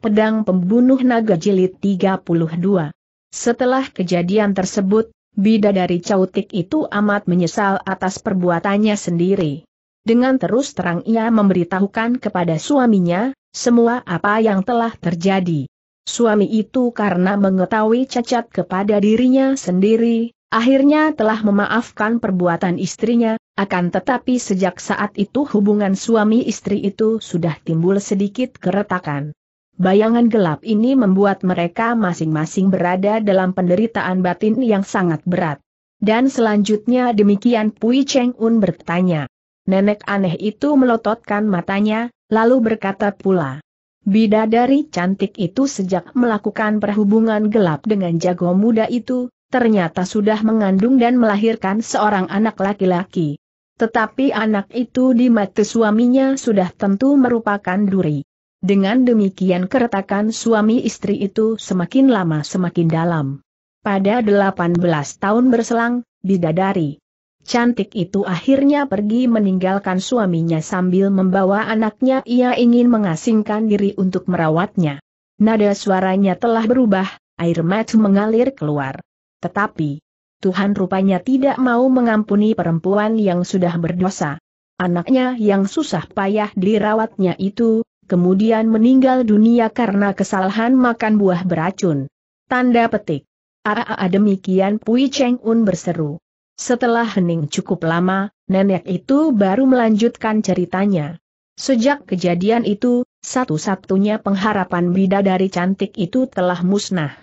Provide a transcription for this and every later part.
Pedang Pembunuh Naga Jilid 32. Setelah kejadian tersebut, bidadari cautik itu amat menyesal atas perbuatannya sendiri. Dengan terus terang ia memberitahukan kepada suaminya, semua apa yang telah terjadi. Suami itu karena mengetahui cacat kepada dirinya sendiri, akhirnya telah memaafkan perbuatan istrinya, akan tetapi sejak saat itu hubungan suami istri itu sudah timbul sedikit keretakan. Bayangan gelap ini membuat mereka masing-masing berada dalam penderitaan batin yang sangat berat. Dan selanjutnya demikian Pui Cheng Un bertanya. Nenek aneh itu melototkan matanya, lalu berkata pula. Bidadari cantik itu sejak melakukan perhubungan gelap dengan jago muda itu, ternyata sudah mengandung dan melahirkan seorang anak laki-laki. Tetapi anak itu di mata suaminya sudah tentu merupakan duri. Dengan demikian keretakan suami istri itu semakin lama semakin dalam. Pada 18 tahun berselang, bidadari cantik itu akhirnya pergi meninggalkan suaminya sambil membawa anaknya ia ingin mengasingkan diri untuk merawatnya. Nada suaranya telah berubah, air mata mengalir keluar. Tetapi, Tuhan rupanya tidak mau mengampuni perempuan yang sudah berdosa. Anaknya yang susah payah dirawatnya itu, kemudian meninggal dunia karena kesalahan makan buah beracun. Tanda petik. Aa demikian Pui Cheng Un berseru. Setelah hening cukup lama, nenek itu baru melanjutkan ceritanya. Sejak kejadian itu, satu-satunya pengharapan bidadari cantik itu telah musnah.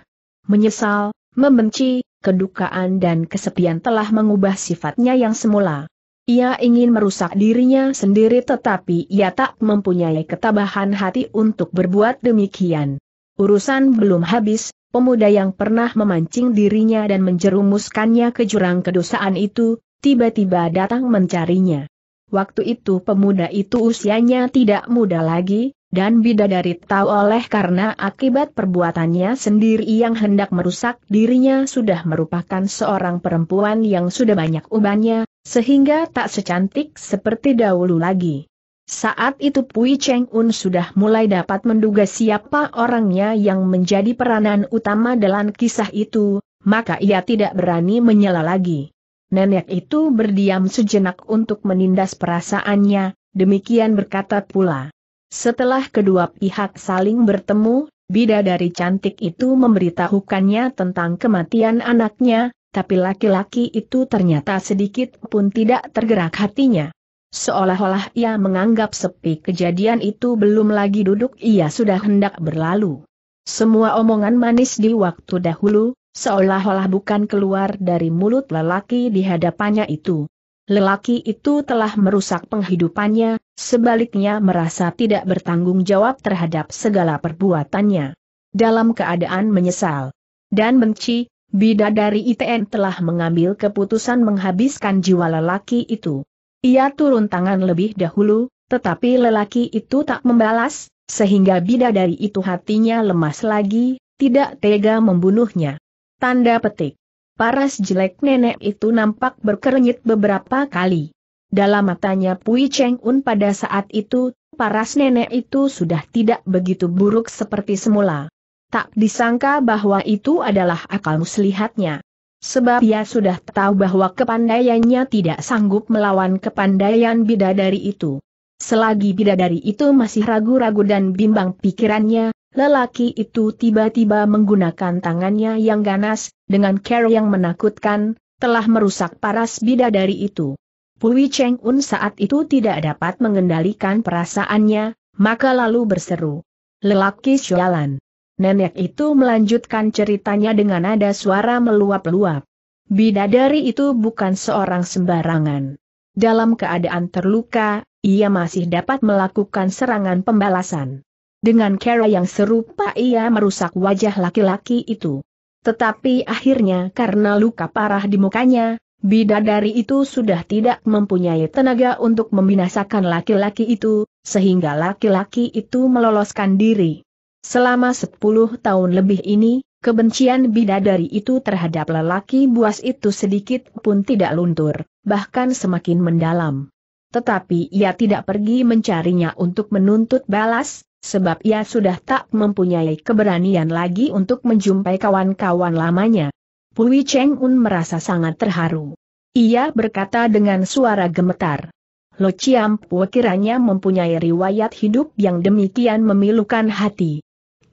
Menyesal, membenci, kedukaan dan kesepian telah mengubah sifatnya yang semula. Ia ingin merusak dirinya sendiri tetapi ia tak mempunyai ketabahan hati untuk berbuat demikian. Urusan belum habis, pemuda yang pernah memancing dirinya dan menjerumuskannya ke jurang kedosaan itu, tiba-tiba datang mencarinya. Waktu itu pemuda itu usianya tidak muda lagi, dan bidadari tahu oleh karena akibat perbuatannya sendiri yang hendak merusak dirinya sudah merupakan seorang perempuan yang sudah banyak ubannya, sehingga tak secantik seperti dahulu lagi. Saat itu Pui Cheng Un sudah mulai dapat menduga siapa orangnya yang menjadi peranan utama dalam kisah itu, maka ia tidak berani menyela lagi. Nenek itu berdiam sejenak untuk menindas perasaannya, demikian berkata pula. Setelah kedua pihak saling bertemu, bidadari cantik itu memberitahukannya tentang kematian anaknya, tapi laki-laki itu ternyata sedikit pun tidak tergerak hatinya. Seolah-olah ia menganggap sepi kejadian itu belum lagi duduk ia sudah hendak berlalu. Semua omongan manis di waktu dahulu, seolah-olah bukan keluar dari mulut lelaki di hadapannya itu. Lelaki itu telah merusak penghidupannya, sebaliknya merasa tidak bertanggung jawab terhadap segala perbuatannya. Dalam keadaan menyesal dan benci, Bidadari ITN telah mengambil keputusan menghabiskan jiwa lelaki itu. Ia turun tangan lebih dahulu, tetapi lelaki itu tak membalas, sehingga bidadari itu hatinya lemas lagi, tidak tega membunuhnya. Tanda petik. Paras jelek nenek itu nampak berkerenyit beberapa kali. Dalam matanya Pui Cheng Un pada saat itu, paras nenek itu sudah tidak begitu buruk seperti semula tak disangka bahwa itu adalah akal muslihatnya. Sebab ia sudah tahu bahwa kepandaiannya tidak sanggup melawan kepandaian bidadari itu. Selagi bidadari itu masih ragu-ragu dan bimbang pikirannya, lelaki itu tiba-tiba menggunakan tangannya yang ganas, dengan cara yang menakutkan, telah merusak paras bidadari itu. Pui Cheng Un saat itu tidak dapat mengendalikan perasaannya, maka lalu berseru. Lelaki sialan. Nenek itu melanjutkan ceritanya dengan nada suara meluap-luap. Bidadari itu bukan seorang sembarangan. Dalam keadaan terluka, ia masih dapat melakukan serangan pembalasan. Dengan cara yang serupa ia merusak wajah laki-laki itu. Tetapi akhirnya karena luka parah di mukanya, bidadari itu sudah tidak mempunyai tenaga untuk membinasakan laki-laki itu, sehingga laki-laki itu meloloskan diri. Selama sepuluh tahun lebih ini, kebencian bidadari itu terhadap lelaki buas itu sedikit pun tidak luntur, bahkan semakin mendalam. Tetapi ia tidak pergi mencarinya untuk menuntut balas, sebab ia sudah tak mempunyai keberanian lagi untuk menjumpai kawan-kawan lamanya. Pui Cheng Un merasa sangat terharu. Ia berkata dengan suara gemetar. Lo Chiam wakilnya kiranya mempunyai riwayat hidup yang demikian memilukan hati.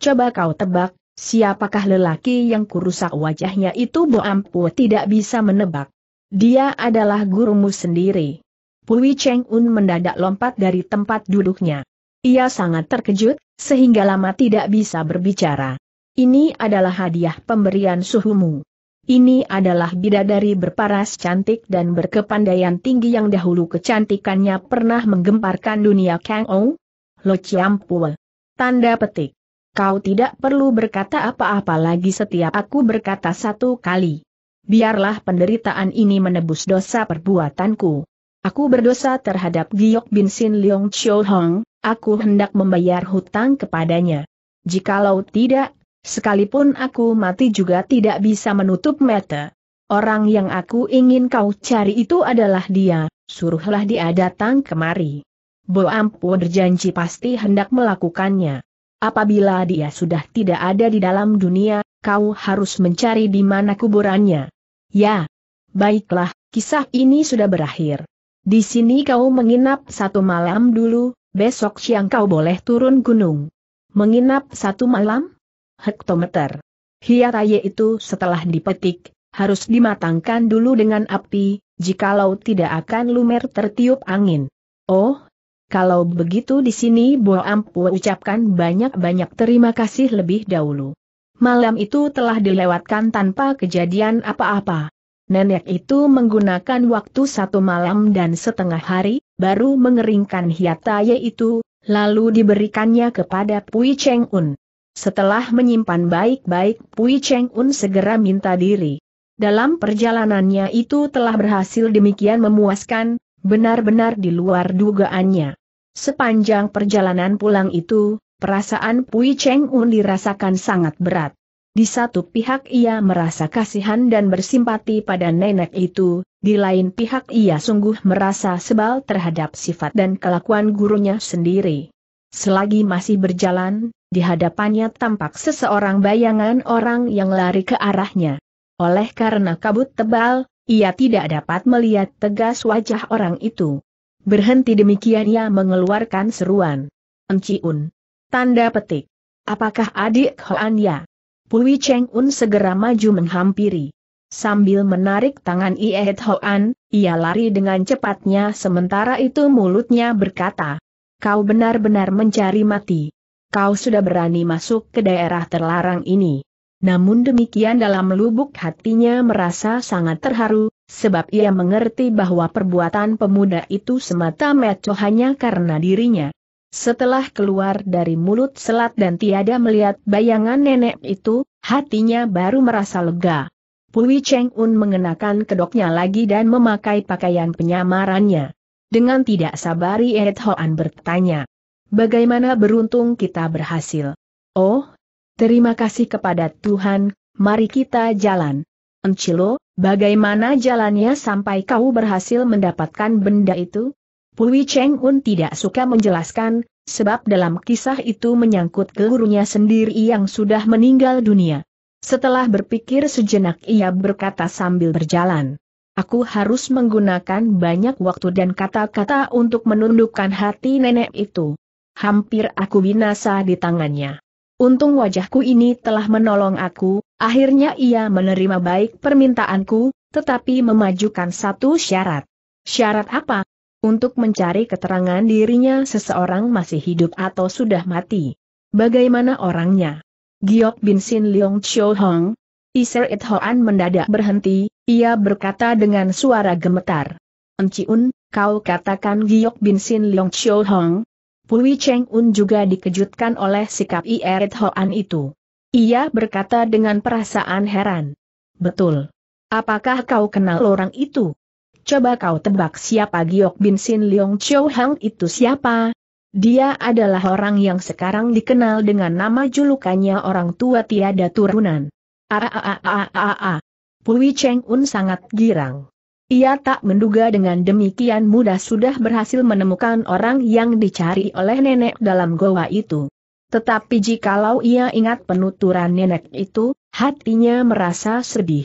Coba kau tebak, siapakah lelaki yang kurusak wajahnya itu Bo Ampu tidak bisa menebak. Dia adalah gurumu sendiri. Pui Cheng Un mendadak lompat dari tempat duduknya. Ia sangat terkejut, sehingga lama tidak bisa berbicara. Ini adalah hadiah pemberian suhumu. Ini adalah bidadari berparas cantik dan berkepandaian tinggi yang dahulu kecantikannya pernah menggemparkan dunia Kang Ou? Lo Chiampua. Tanda petik. Kau tidak perlu berkata apa-apa lagi setiap aku berkata satu kali. Biarlah penderitaan ini menebus dosa perbuatanku. Aku berdosa terhadap Giok Bin Sin Leong Chiu Hong, aku hendak membayar hutang kepadanya. Jikalau tidak, sekalipun aku mati juga tidak bisa menutup mata. Orang yang aku ingin kau cari itu adalah dia, suruhlah dia datang kemari. Bo Ampu berjanji pasti hendak melakukannya. Apabila dia sudah tidak ada di dalam dunia, kau harus mencari di mana kuburannya. Ya. Baiklah, kisah ini sudah berakhir. Di sini kau menginap satu malam dulu, besok siang kau boleh turun gunung. Menginap satu malam? Hektometer. Hiataye itu setelah dipetik, harus dimatangkan dulu dengan api, jikalau tidak akan lumer tertiup angin. Oh, kalau begitu di sini Bo Ampu ucapkan banyak-banyak terima kasih lebih dahulu. Malam itu telah dilewatkan tanpa kejadian apa-apa. Nenek itu menggunakan waktu satu malam dan setengah hari, baru mengeringkan hiataya itu, lalu diberikannya kepada Pui Cheng Un. Setelah menyimpan baik-baik Pui Cheng Un segera minta diri. Dalam perjalanannya itu telah berhasil demikian memuaskan, benar-benar di luar dugaannya. Sepanjang perjalanan pulang itu, perasaan Pui Cheng Un dirasakan sangat berat. Di satu pihak ia merasa kasihan dan bersimpati pada nenek itu, di lain pihak ia sungguh merasa sebal terhadap sifat dan kelakuan gurunya sendiri. Selagi masih berjalan, di hadapannya tampak seseorang bayangan orang yang lari ke arahnya. Oleh karena kabut tebal, ia tidak dapat melihat tegas wajah orang itu. Berhenti demikian ia mengeluarkan seruan. Enciun. Tanda petik. Apakah adik Hoan Ya? Pui Cheng Un segera maju menghampiri. Sambil menarik tangan Iet Hoan, ia lari dengan cepatnya sementara itu mulutnya berkata. Kau benar-benar mencari mati. Kau sudah berani masuk ke daerah terlarang ini. Namun demikian dalam lubuk hatinya merasa sangat terharu, sebab ia mengerti bahwa perbuatan pemuda itu semata-mata hanya karena dirinya. Setelah keluar dari mulut selat dan tiada melihat bayangan nenek itu, hatinya baru merasa lega. Pui Cheng Un mengenakan kedoknya lagi dan memakai pakaian penyamarannya. Dengan tidak sabari Ed Hoan bertanya, Bagaimana beruntung kita berhasil? Oh, Terima kasih kepada Tuhan, mari kita jalan. Encilo, bagaimana jalannya sampai kau berhasil mendapatkan benda itu? Pui Cheng Un tidak suka menjelaskan, sebab dalam kisah itu menyangkut gurunya sendiri yang sudah meninggal dunia. Setelah berpikir sejenak ia berkata sambil berjalan. Aku harus menggunakan banyak waktu dan kata-kata untuk menundukkan hati nenek itu. Hampir aku binasa di tangannya. Untung wajahku ini telah menolong aku, akhirnya ia menerima baik permintaanku, tetapi memajukan satu syarat. Syarat apa? Untuk mencari keterangan dirinya seseorang masih hidup atau sudah mati. Bagaimana orangnya? Giok Bin Sin Leong Chiu Hong. Iser It Hoan mendadak berhenti, ia berkata dengan suara gemetar. Enciun, kau katakan Giok Bin Sin Leong Chiu Hong, Pui Cheng Un juga dikejutkan oleh sikap Ieret Hoan itu. Ia berkata dengan perasaan heran. Betul. Apakah kau kenal orang itu? Coba kau tebak siapa Giok Bin Sin Leong Chiu Hang itu siapa? Dia adalah orang yang sekarang dikenal dengan nama julukannya orang tua tiada turunan. Aaaaaaaa. Pui Cheng Un sangat girang. Ia tak menduga dengan demikian mudah sudah berhasil menemukan orang yang dicari oleh nenek dalam goa itu. Tetapi jikalau ia ingat penuturan nenek itu, hatinya merasa sedih.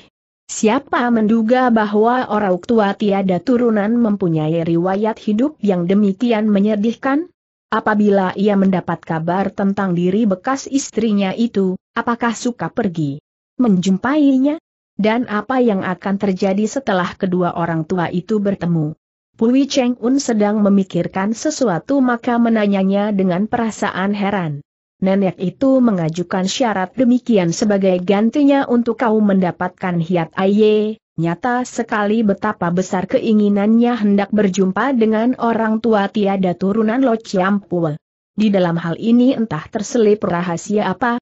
Siapa menduga bahwa orang tua tiada turunan mempunyai riwayat hidup yang demikian menyedihkan? Apabila ia mendapat kabar tentang diri bekas istrinya itu, apakah suka pergi menjumpainya? dan apa yang akan terjadi setelah kedua orang tua itu bertemu. Pui Cheng Un sedang memikirkan sesuatu maka menanyanya dengan perasaan heran. Nenek itu mengajukan syarat demikian sebagai gantinya untuk kau mendapatkan hiat aye, nyata sekali betapa besar keinginannya hendak berjumpa dengan orang tua tiada turunan Lo Chiampua. Di dalam hal ini entah terselip rahasia apa,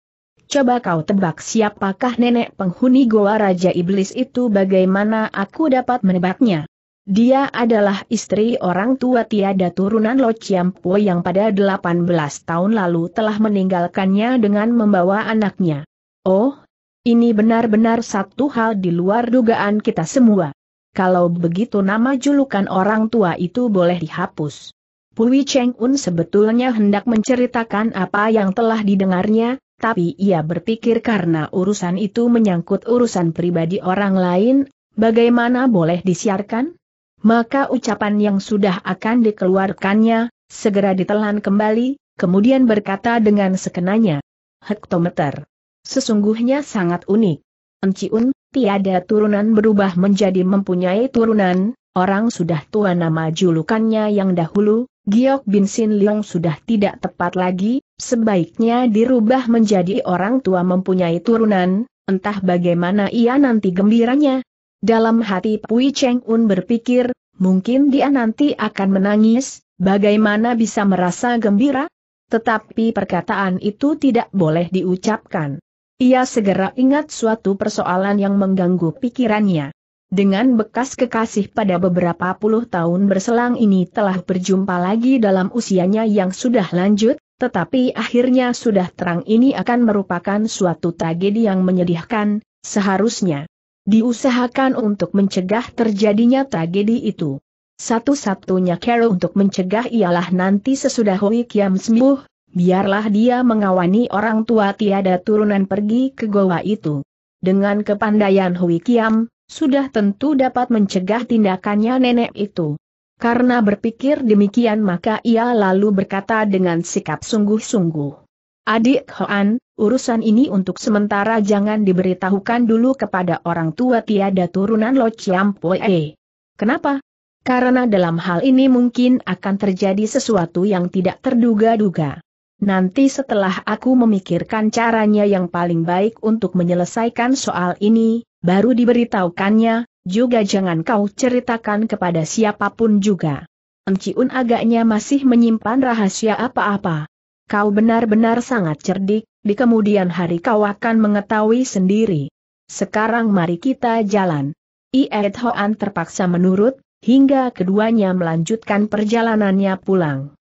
Coba kau tebak siapakah nenek penghuni goa Raja Iblis itu bagaimana aku dapat menebaknya. Dia adalah istri orang tua tiada turunan Lo Chiampo yang pada 18 tahun lalu telah meninggalkannya dengan membawa anaknya. Oh, ini benar-benar satu hal di luar dugaan kita semua. Kalau begitu nama julukan orang tua itu boleh dihapus. Pui Cheng Un sebetulnya hendak menceritakan apa yang telah didengarnya, tapi ia berpikir karena urusan itu menyangkut urusan pribadi orang lain, bagaimana boleh disiarkan? Maka ucapan yang sudah akan dikeluarkannya, segera ditelan kembali, kemudian berkata dengan sekenanya. Hektometer. Sesungguhnya sangat unik. Enciun, tiada turunan berubah menjadi mempunyai turunan, orang sudah tua nama julukannya yang dahulu, Giok Bin Sin Leong sudah tidak tepat lagi, sebaiknya dirubah menjadi orang tua mempunyai turunan, entah bagaimana ia nanti gembiranya. Dalam hati Pui Cheng Un berpikir, mungkin dia nanti akan menangis, bagaimana bisa merasa gembira? Tetapi perkataan itu tidak boleh diucapkan. Ia segera ingat suatu persoalan yang mengganggu pikirannya. Dengan bekas kekasih pada beberapa puluh tahun berselang ini telah berjumpa lagi dalam usianya yang sudah lanjut, tetapi akhirnya sudah terang ini akan merupakan suatu tragedi yang menyedihkan, seharusnya diusahakan untuk mencegah terjadinya tragedi itu. Satu-satunya cara untuk mencegah ialah nanti sesudah Hui Kiam sembuh, biarlah dia mengawani orang tua tiada turunan pergi ke goa itu. Dengan kepandaian Hui Kiam, sudah tentu dapat mencegah tindakannya nenek itu. Karena berpikir demikian maka ia lalu berkata dengan sikap sungguh-sungguh. Adik Hoan, urusan ini untuk sementara jangan diberitahukan dulu kepada orang tua tiada turunan Lo Chiam Poe. Kenapa? Karena dalam hal ini mungkin akan terjadi sesuatu yang tidak terduga-duga. Nanti setelah aku memikirkan caranya yang paling baik untuk menyelesaikan soal ini, baru diberitahukannya, juga jangan kau ceritakan kepada siapapun juga. Enciun agaknya masih menyimpan rahasia apa-apa. Kau benar-benar sangat cerdik, di kemudian hari kau akan mengetahui sendiri. Sekarang mari kita jalan. Ied Hoan terpaksa menurut, hingga keduanya melanjutkan perjalanannya pulang.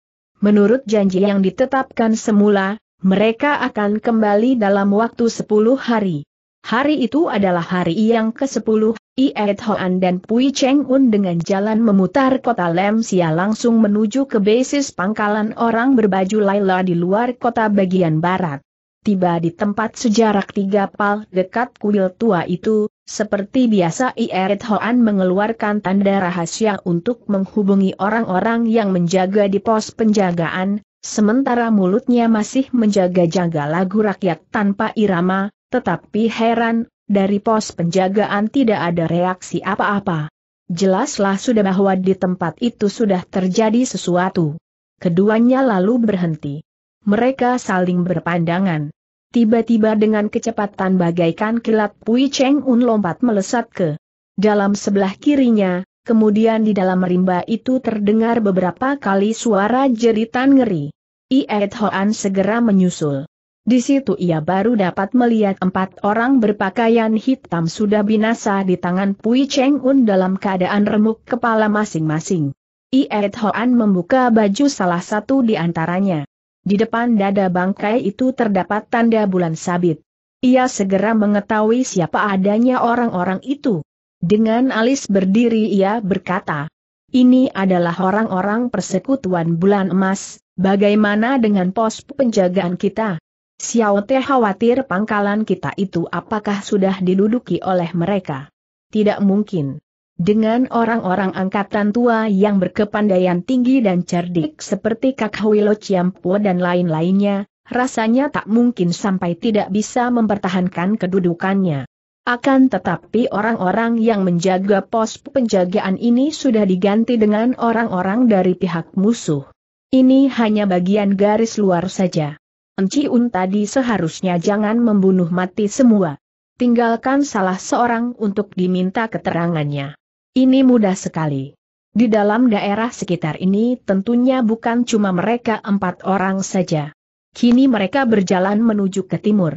Menurut janji yang ditetapkan semula, mereka akan kembali dalam waktu 10 hari. Hari itu adalah hari yang ke-10, Iet Hoan dan Pui Cheng Un dengan jalan memutar kota Lemsia langsung menuju ke basis pangkalan orang berbaju Laila di luar kota bagian barat tiba di tempat sejarak tiga pal dekat kuil tua itu, seperti biasa Ierit Hoan mengeluarkan tanda rahasia untuk menghubungi orang-orang yang menjaga di pos penjagaan, sementara mulutnya masih menjaga-jaga lagu rakyat tanpa irama, tetapi heran, dari pos penjagaan tidak ada reaksi apa-apa. Jelaslah sudah bahwa di tempat itu sudah terjadi sesuatu. Keduanya lalu berhenti. Mereka saling berpandangan. Tiba-tiba dengan kecepatan bagaikan kilat Pui Cheng Un lompat melesat ke dalam sebelah kirinya, kemudian di dalam rimba itu terdengar beberapa kali suara jeritan ngeri. Iet Hoan segera menyusul. Di situ ia baru dapat melihat empat orang berpakaian hitam sudah binasa di tangan Pui Cheng Un dalam keadaan remuk kepala masing-masing. Iet Hoan membuka baju salah satu di antaranya. Di depan dada bangkai itu terdapat tanda bulan sabit. Ia segera mengetahui siapa adanya orang-orang itu. Dengan alis berdiri ia berkata, ini adalah orang-orang persekutuan bulan emas, bagaimana dengan pos penjagaan kita? Xiao Te khawatir pangkalan kita itu apakah sudah diduduki oleh mereka? Tidak mungkin. Dengan orang-orang angkatan tua yang berkepandaian tinggi dan cerdik seperti Kak Huilo Ciampo dan lain-lainnya, rasanya tak mungkin sampai tidak bisa mempertahankan kedudukannya. Akan tetapi orang-orang yang menjaga pos penjagaan ini sudah diganti dengan orang-orang dari pihak musuh. Ini hanya bagian garis luar saja. Enci tadi seharusnya jangan membunuh mati semua. Tinggalkan salah seorang untuk diminta keterangannya. Ini mudah sekali. Di dalam daerah sekitar ini tentunya bukan cuma mereka empat orang saja. Kini mereka berjalan menuju ke timur.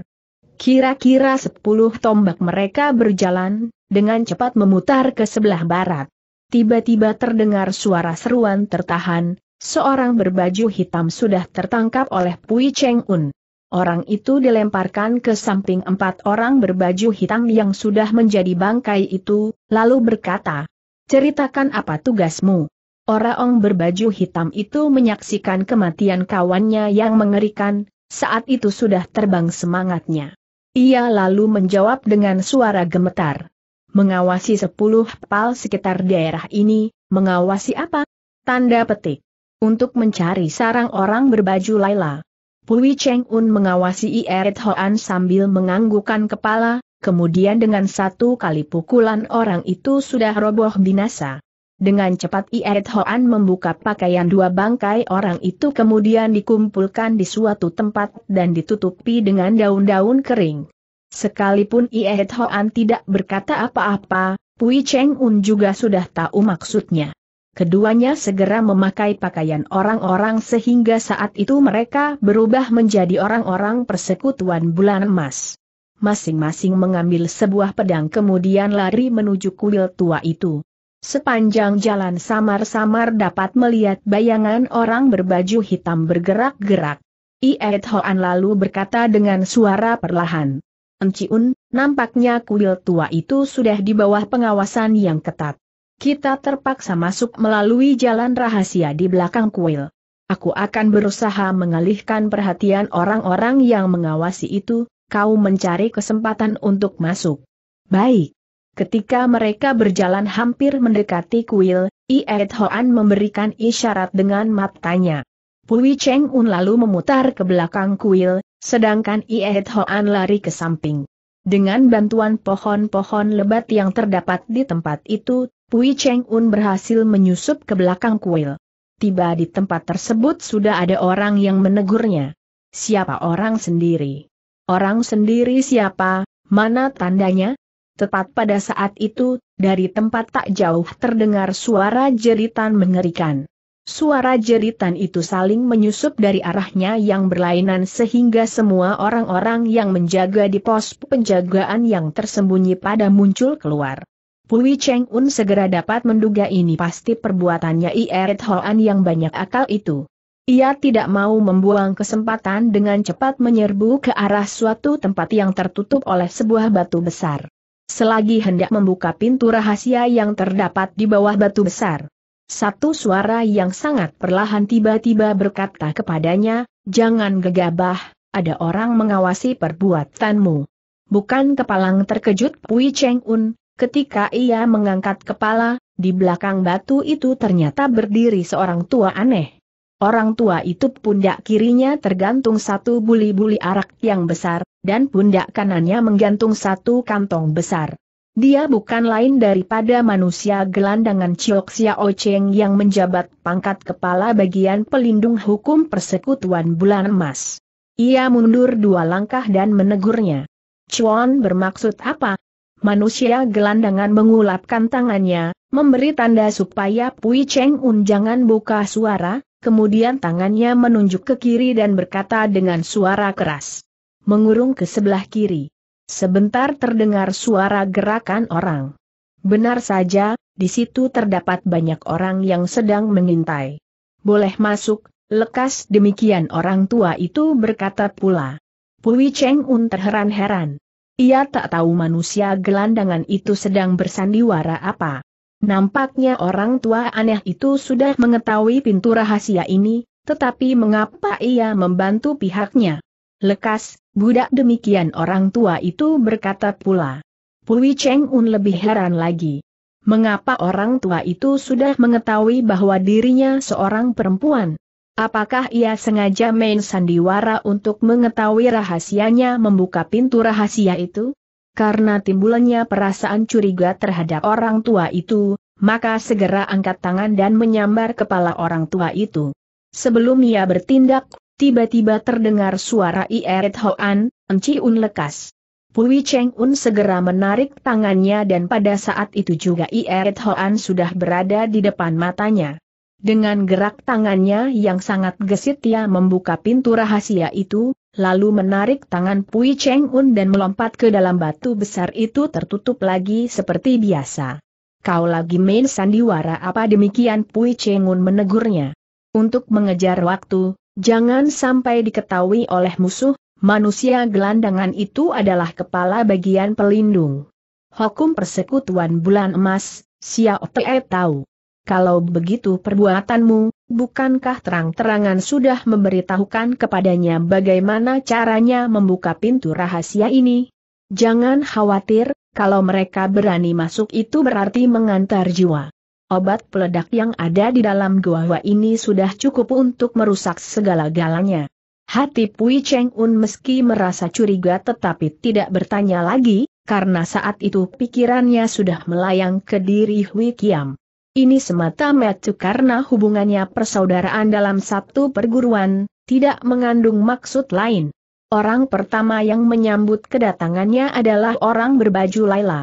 Kira-kira sepuluh tombak mereka berjalan, dengan cepat memutar ke sebelah barat. Tiba-tiba terdengar suara seruan tertahan, seorang berbaju hitam sudah tertangkap oleh Pui Cheng Un. Orang itu dilemparkan ke samping empat orang berbaju hitam yang sudah menjadi bangkai itu, lalu berkata, ceritakan apa tugasmu. Orang berbaju hitam itu menyaksikan kematian kawannya yang mengerikan, saat itu sudah terbang semangatnya. Ia lalu menjawab dengan suara gemetar. Mengawasi sepuluh pal sekitar daerah ini, mengawasi apa? Tanda petik. Untuk mencari sarang orang berbaju Laila. Pui Cheng Un mengawasi Ieret Hoan sambil menganggukan kepala, kemudian dengan satu kali pukulan orang itu sudah roboh binasa. Dengan cepat Iet Hoan membuka pakaian dua bangkai orang itu kemudian dikumpulkan di suatu tempat dan ditutupi dengan daun-daun kering. Sekalipun Iet Hoan tidak berkata apa-apa, Pui Cheng Un juga sudah tahu maksudnya. Keduanya segera memakai pakaian orang-orang sehingga saat itu mereka berubah menjadi orang-orang persekutuan bulan emas masing-masing mengambil sebuah pedang kemudian lari menuju kuil tua itu. Sepanjang jalan samar-samar dapat melihat bayangan orang berbaju hitam bergerak-gerak. Iet Hoan lalu berkata dengan suara perlahan. Enciun, nampaknya kuil tua itu sudah di bawah pengawasan yang ketat. Kita terpaksa masuk melalui jalan rahasia di belakang kuil. Aku akan berusaha mengalihkan perhatian orang-orang yang mengawasi itu, kau mencari kesempatan untuk masuk. Baik. Ketika mereka berjalan hampir mendekati kuil, Iet Hoan memberikan isyarat dengan matanya. Pui Cheng Un lalu memutar ke belakang kuil, sedangkan Iet Hoan lari ke samping. Dengan bantuan pohon-pohon lebat yang terdapat di tempat itu, Pui Cheng Un berhasil menyusup ke belakang kuil. Tiba di tempat tersebut sudah ada orang yang menegurnya. Siapa orang sendiri? Orang sendiri siapa, mana tandanya? Tepat pada saat itu, dari tempat tak jauh terdengar suara jeritan mengerikan. Suara jeritan itu saling menyusup dari arahnya yang berlainan sehingga semua orang-orang yang menjaga di pos penjagaan yang tersembunyi pada muncul keluar. Pui Cheng Un segera dapat menduga ini pasti perbuatannya Ieret Hoan yang banyak akal itu. Ia tidak mau membuang kesempatan dengan cepat menyerbu ke arah suatu tempat yang tertutup oleh sebuah batu besar. Selagi hendak membuka pintu rahasia yang terdapat di bawah batu besar. Satu suara yang sangat perlahan tiba-tiba berkata kepadanya, Jangan gegabah, ada orang mengawasi perbuatanmu. Bukan kepalang terkejut Pui Cheng Un, ketika ia mengangkat kepala, di belakang batu itu ternyata berdiri seorang tua aneh. Orang tua itu pundak kirinya tergantung satu buli-buli arak yang besar, dan pundak kanannya menggantung satu kantong besar. Dia bukan lain daripada manusia gelandangan Chiok Ocheng Cheng yang menjabat pangkat kepala bagian pelindung hukum persekutuan bulan emas. Ia mundur dua langkah dan menegurnya. Chuan bermaksud apa? Manusia gelandangan mengulapkan tangannya, memberi tanda supaya Pui Cheng Un jangan buka suara, kemudian tangannya menunjuk ke kiri dan berkata dengan suara keras. Mengurung ke sebelah kiri. Sebentar terdengar suara gerakan orang. Benar saja, di situ terdapat banyak orang yang sedang mengintai. Boleh masuk, lekas demikian orang tua itu berkata pula. Pui Cheng Un terheran-heran. Ia tak tahu manusia gelandangan itu sedang bersandiwara apa. Nampaknya orang tua aneh itu sudah mengetahui pintu rahasia ini, tetapi mengapa ia membantu pihaknya? Lekas, budak demikian orang tua itu berkata pula. Pui Cheng Un lebih heran lagi. Mengapa orang tua itu sudah mengetahui bahwa dirinya seorang perempuan? Apakah ia sengaja main sandiwara untuk mengetahui rahasianya membuka pintu rahasia itu? karena timbulannya perasaan curiga terhadap orang tua itu, maka segera angkat tangan dan menyambar kepala orang tua itu. Sebelum ia bertindak, tiba-tiba terdengar suara Ieret Hoan, Enci Un lekas. Pui Cheng Un segera menarik tangannya dan pada saat itu juga Ieret Hoan sudah berada di depan matanya. Dengan gerak tangannya yang sangat gesit ia membuka pintu rahasia itu, lalu menarik tangan Pui Cheng Un dan melompat ke dalam batu besar itu tertutup lagi seperti biasa. Kau lagi main sandiwara apa demikian Pui Cheng Un menegurnya. Untuk mengejar waktu, jangan sampai diketahui oleh musuh, manusia gelandangan itu adalah kepala bagian pelindung. Hukum persekutuan bulan emas, Xiao Te tahu. Kalau begitu perbuatanmu, Bukankah terang-terangan sudah memberitahukan kepadanya bagaimana caranya membuka pintu rahasia ini? Jangan khawatir, kalau mereka berani masuk itu berarti mengantar jiwa. Obat peledak yang ada di dalam gua ini sudah cukup untuk merusak segala-galanya. Hati Pui Cheng Un meski merasa curiga tetapi tidak bertanya lagi, karena saat itu pikirannya sudah melayang ke diri Hui Kiam. Ini semata-mata karena hubungannya persaudaraan dalam satu perguruan, tidak mengandung maksud lain. Orang pertama yang menyambut kedatangannya adalah orang berbaju Laila.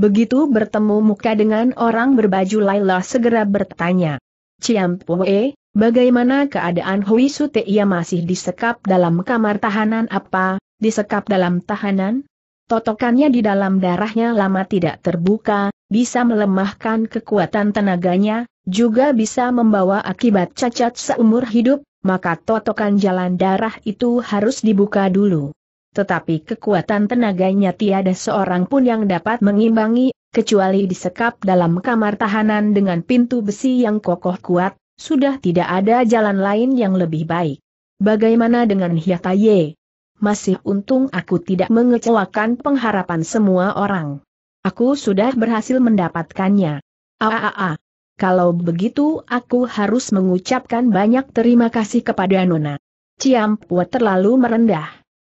Begitu bertemu muka dengan orang berbaju Laila segera bertanya. Ciam Pue, bagaimana keadaan Hui Sute ia masih disekap dalam kamar tahanan apa, disekap dalam tahanan? Totokannya di dalam darahnya lama tidak terbuka, bisa melemahkan kekuatan tenaganya, juga bisa membawa akibat cacat seumur hidup, maka totokan jalan darah itu harus dibuka dulu. Tetapi kekuatan tenaganya tiada seorang pun yang dapat mengimbangi, kecuali disekap dalam kamar tahanan dengan pintu besi yang kokoh kuat, sudah tidak ada jalan lain yang lebih baik. Bagaimana dengan Hyataye? Masih untung aku tidak mengecewakan pengharapan semua orang. Aku sudah berhasil mendapatkannya. Aaaa. Ah, ah, ah. Kalau begitu aku harus mengucapkan banyak terima kasih kepada Nona. Pua terlalu merendah.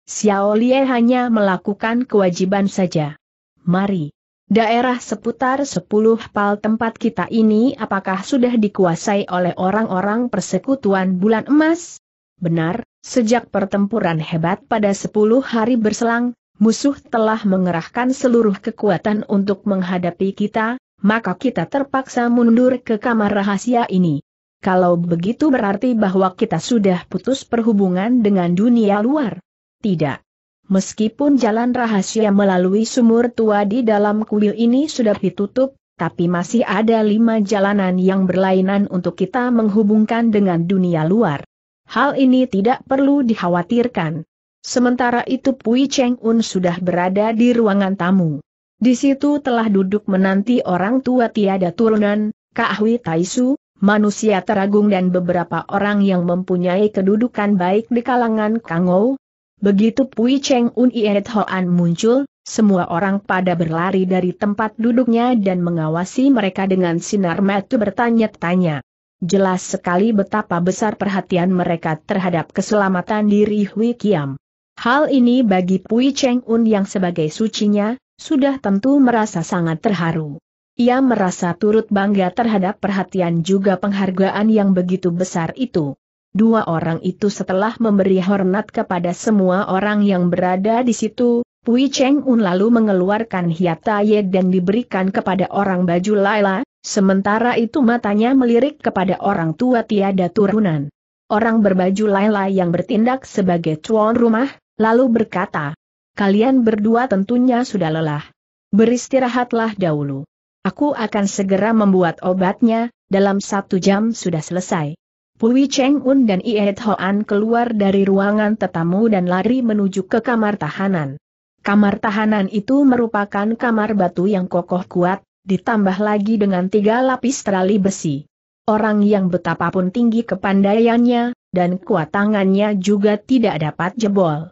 Xiao Lie hanya melakukan kewajiban saja. Mari. Daerah seputar sepuluh pal tempat kita ini apakah sudah dikuasai oleh orang-orang persekutuan bulan emas? Benar, sejak pertempuran hebat pada 10 hari berselang, musuh telah mengerahkan seluruh kekuatan untuk menghadapi kita, maka kita terpaksa mundur ke kamar rahasia ini. Kalau begitu berarti bahwa kita sudah putus perhubungan dengan dunia luar. Tidak. Meskipun jalan rahasia melalui sumur tua di dalam kuil ini sudah ditutup, tapi masih ada lima jalanan yang berlainan untuk kita menghubungkan dengan dunia luar. Hal ini tidak perlu dikhawatirkan. Sementara itu Pui Cheng Un sudah berada di ruangan tamu. Di situ telah duduk menanti orang tua tiada turunan, Kak Hui Taisu, manusia teragung dan beberapa orang yang mempunyai kedudukan baik di kalangan Kangou. Begitu Pui Cheng Un Iet Hoan muncul, semua orang pada berlari dari tempat duduknya dan mengawasi mereka dengan sinar mata bertanya-tanya. Jelas sekali betapa besar perhatian mereka terhadap keselamatan diri Hui Kiam. Hal ini bagi Pui Cheng Un yang sebagai sucinya, sudah tentu merasa sangat terharu. Ia merasa turut bangga terhadap perhatian juga penghargaan yang begitu besar itu. Dua orang itu setelah memberi hormat kepada semua orang yang berada di situ, Pui Cheng Un lalu mengeluarkan hiataye dan diberikan kepada orang baju Laila, sementara itu matanya melirik kepada orang tua tiada turunan. Orang berbaju Laila yang bertindak sebagai tuan rumah, Lalu berkata, kalian berdua tentunya sudah lelah. Beristirahatlah dahulu. Aku akan segera membuat obatnya, dalam satu jam sudah selesai. Pui Cheng Un dan Iet Hoan keluar dari ruangan tetamu dan lari menuju ke kamar tahanan. Kamar tahanan itu merupakan kamar batu yang kokoh kuat, ditambah lagi dengan tiga lapis terali besi. Orang yang betapapun tinggi kepandaiannya, dan kuat tangannya juga tidak dapat jebol.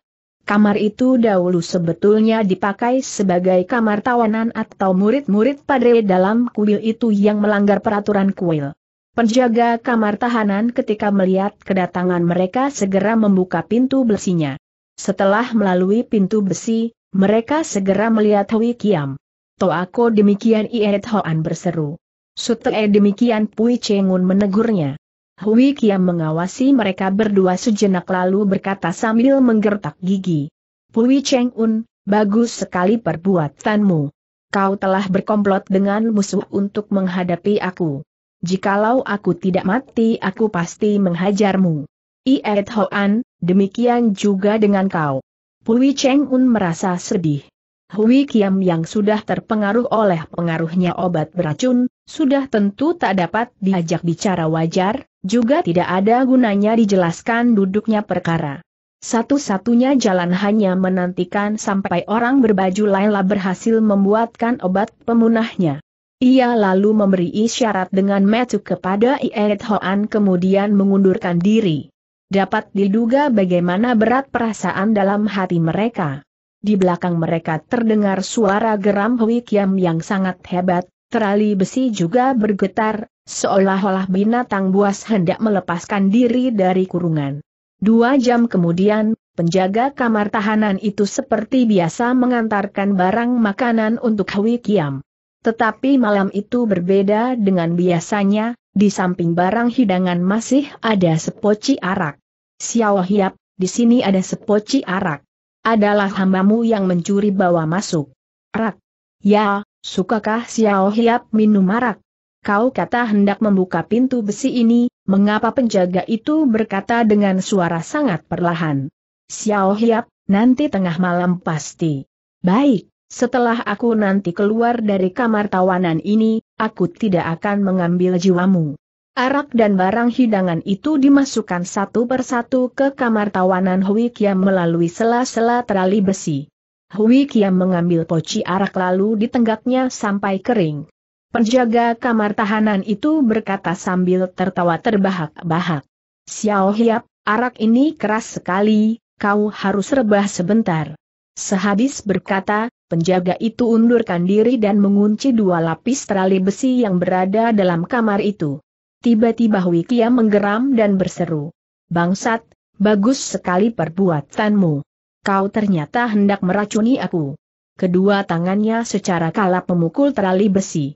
Kamar itu dahulu sebetulnya dipakai sebagai kamar tawanan atau murid-murid padre dalam kuil itu yang melanggar peraturan kuil. Penjaga kamar tahanan ketika melihat kedatangan mereka segera membuka pintu besinya. Setelah melalui pintu besi, mereka segera melihat Hui Kiam. Toako demikian Iet Hoan berseru. Sute demikian Pui Cengun menegurnya. Hui Kiam mengawasi mereka berdua sejenak lalu berkata sambil menggertak gigi. Pui Cheng Un, bagus sekali perbuatanmu. Kau telah berkomplot dengan musuh untuk menghadapi aku. Jikalau aku tidak mati aku pasti menghajarmu. Iet Hoan, demikian juga dengan kau. Pui Cheng Un merasa sedih. Hui Kiam yang sudah terpengaruh oleh pengaruhnya obat beracun, sudah tentu tak dapat diajak bicara wajar, juga tidak ada gunanya dijelaskan duduknya perkara. Satu-satunya jalan hanya menantikan sampai orang berbaju Laila berhasil membuatkan obat pemunahnya. Ia lalu memberi isyarat dengan metu kepada Ied Hoan kemudian mengundurkan diri. Dapat diduga bagaimana berat perasaan dalam hati mereka. Di belakang mereka terdengar suara geram Hui Kiam yang sangat hebat, terali besi juga bergetar, Seolah-olah binatang buas hendak melepaskan diri dari kurungan. Dua jam kemudian, penjaga kamar tahanan itu seperti biasa mengantarkan barang makanan untuk Hui Kiam. Tetapi malam itu berbeda dengan biasanya, di samping barang hidangan masih ada sepoci arak. Xiao Hiap, di sini ada sepoci arak. Adalah hambamu yang mencuri bawa masuk. Arak. Ya, sukakah Xiao Hiap minum arak? kau kata hendak membuka pintu besi ini, mengapa penjaga itu berkata dengan suara sangat perlahan. Xiao Hiap, nanti tengah malam pasti. Baik, setelah aku nanti keluar dari kamar tawanan ini, aku tidak akan mengambil jiwamu. Arak dan barang hidangan itu dimasukkan satu persatu ke kamar tawanan Hui Kiam melalui sela-sela terali besi. Hui Kiam mengambil poci arak lalu ditenggaknya sampai kering. Penjaga kamar tahanan itu berkata sambil tertawa terbahak-bahak. Xiao Hiap, arak ini keras sekali, kau harus rebah sebentar. Sehabis berkata, penjaga itu undurkan diri dan mengunci dua lapis terali besi yang berada dalam kamar itu. Tiba-tiba Wikia menggeram dan berseru. Bangsat, bagus sekali perbuatanmu. Kau ternyata hendak meracuni aku. Kedua tangannya secara kalap memukul terali besi.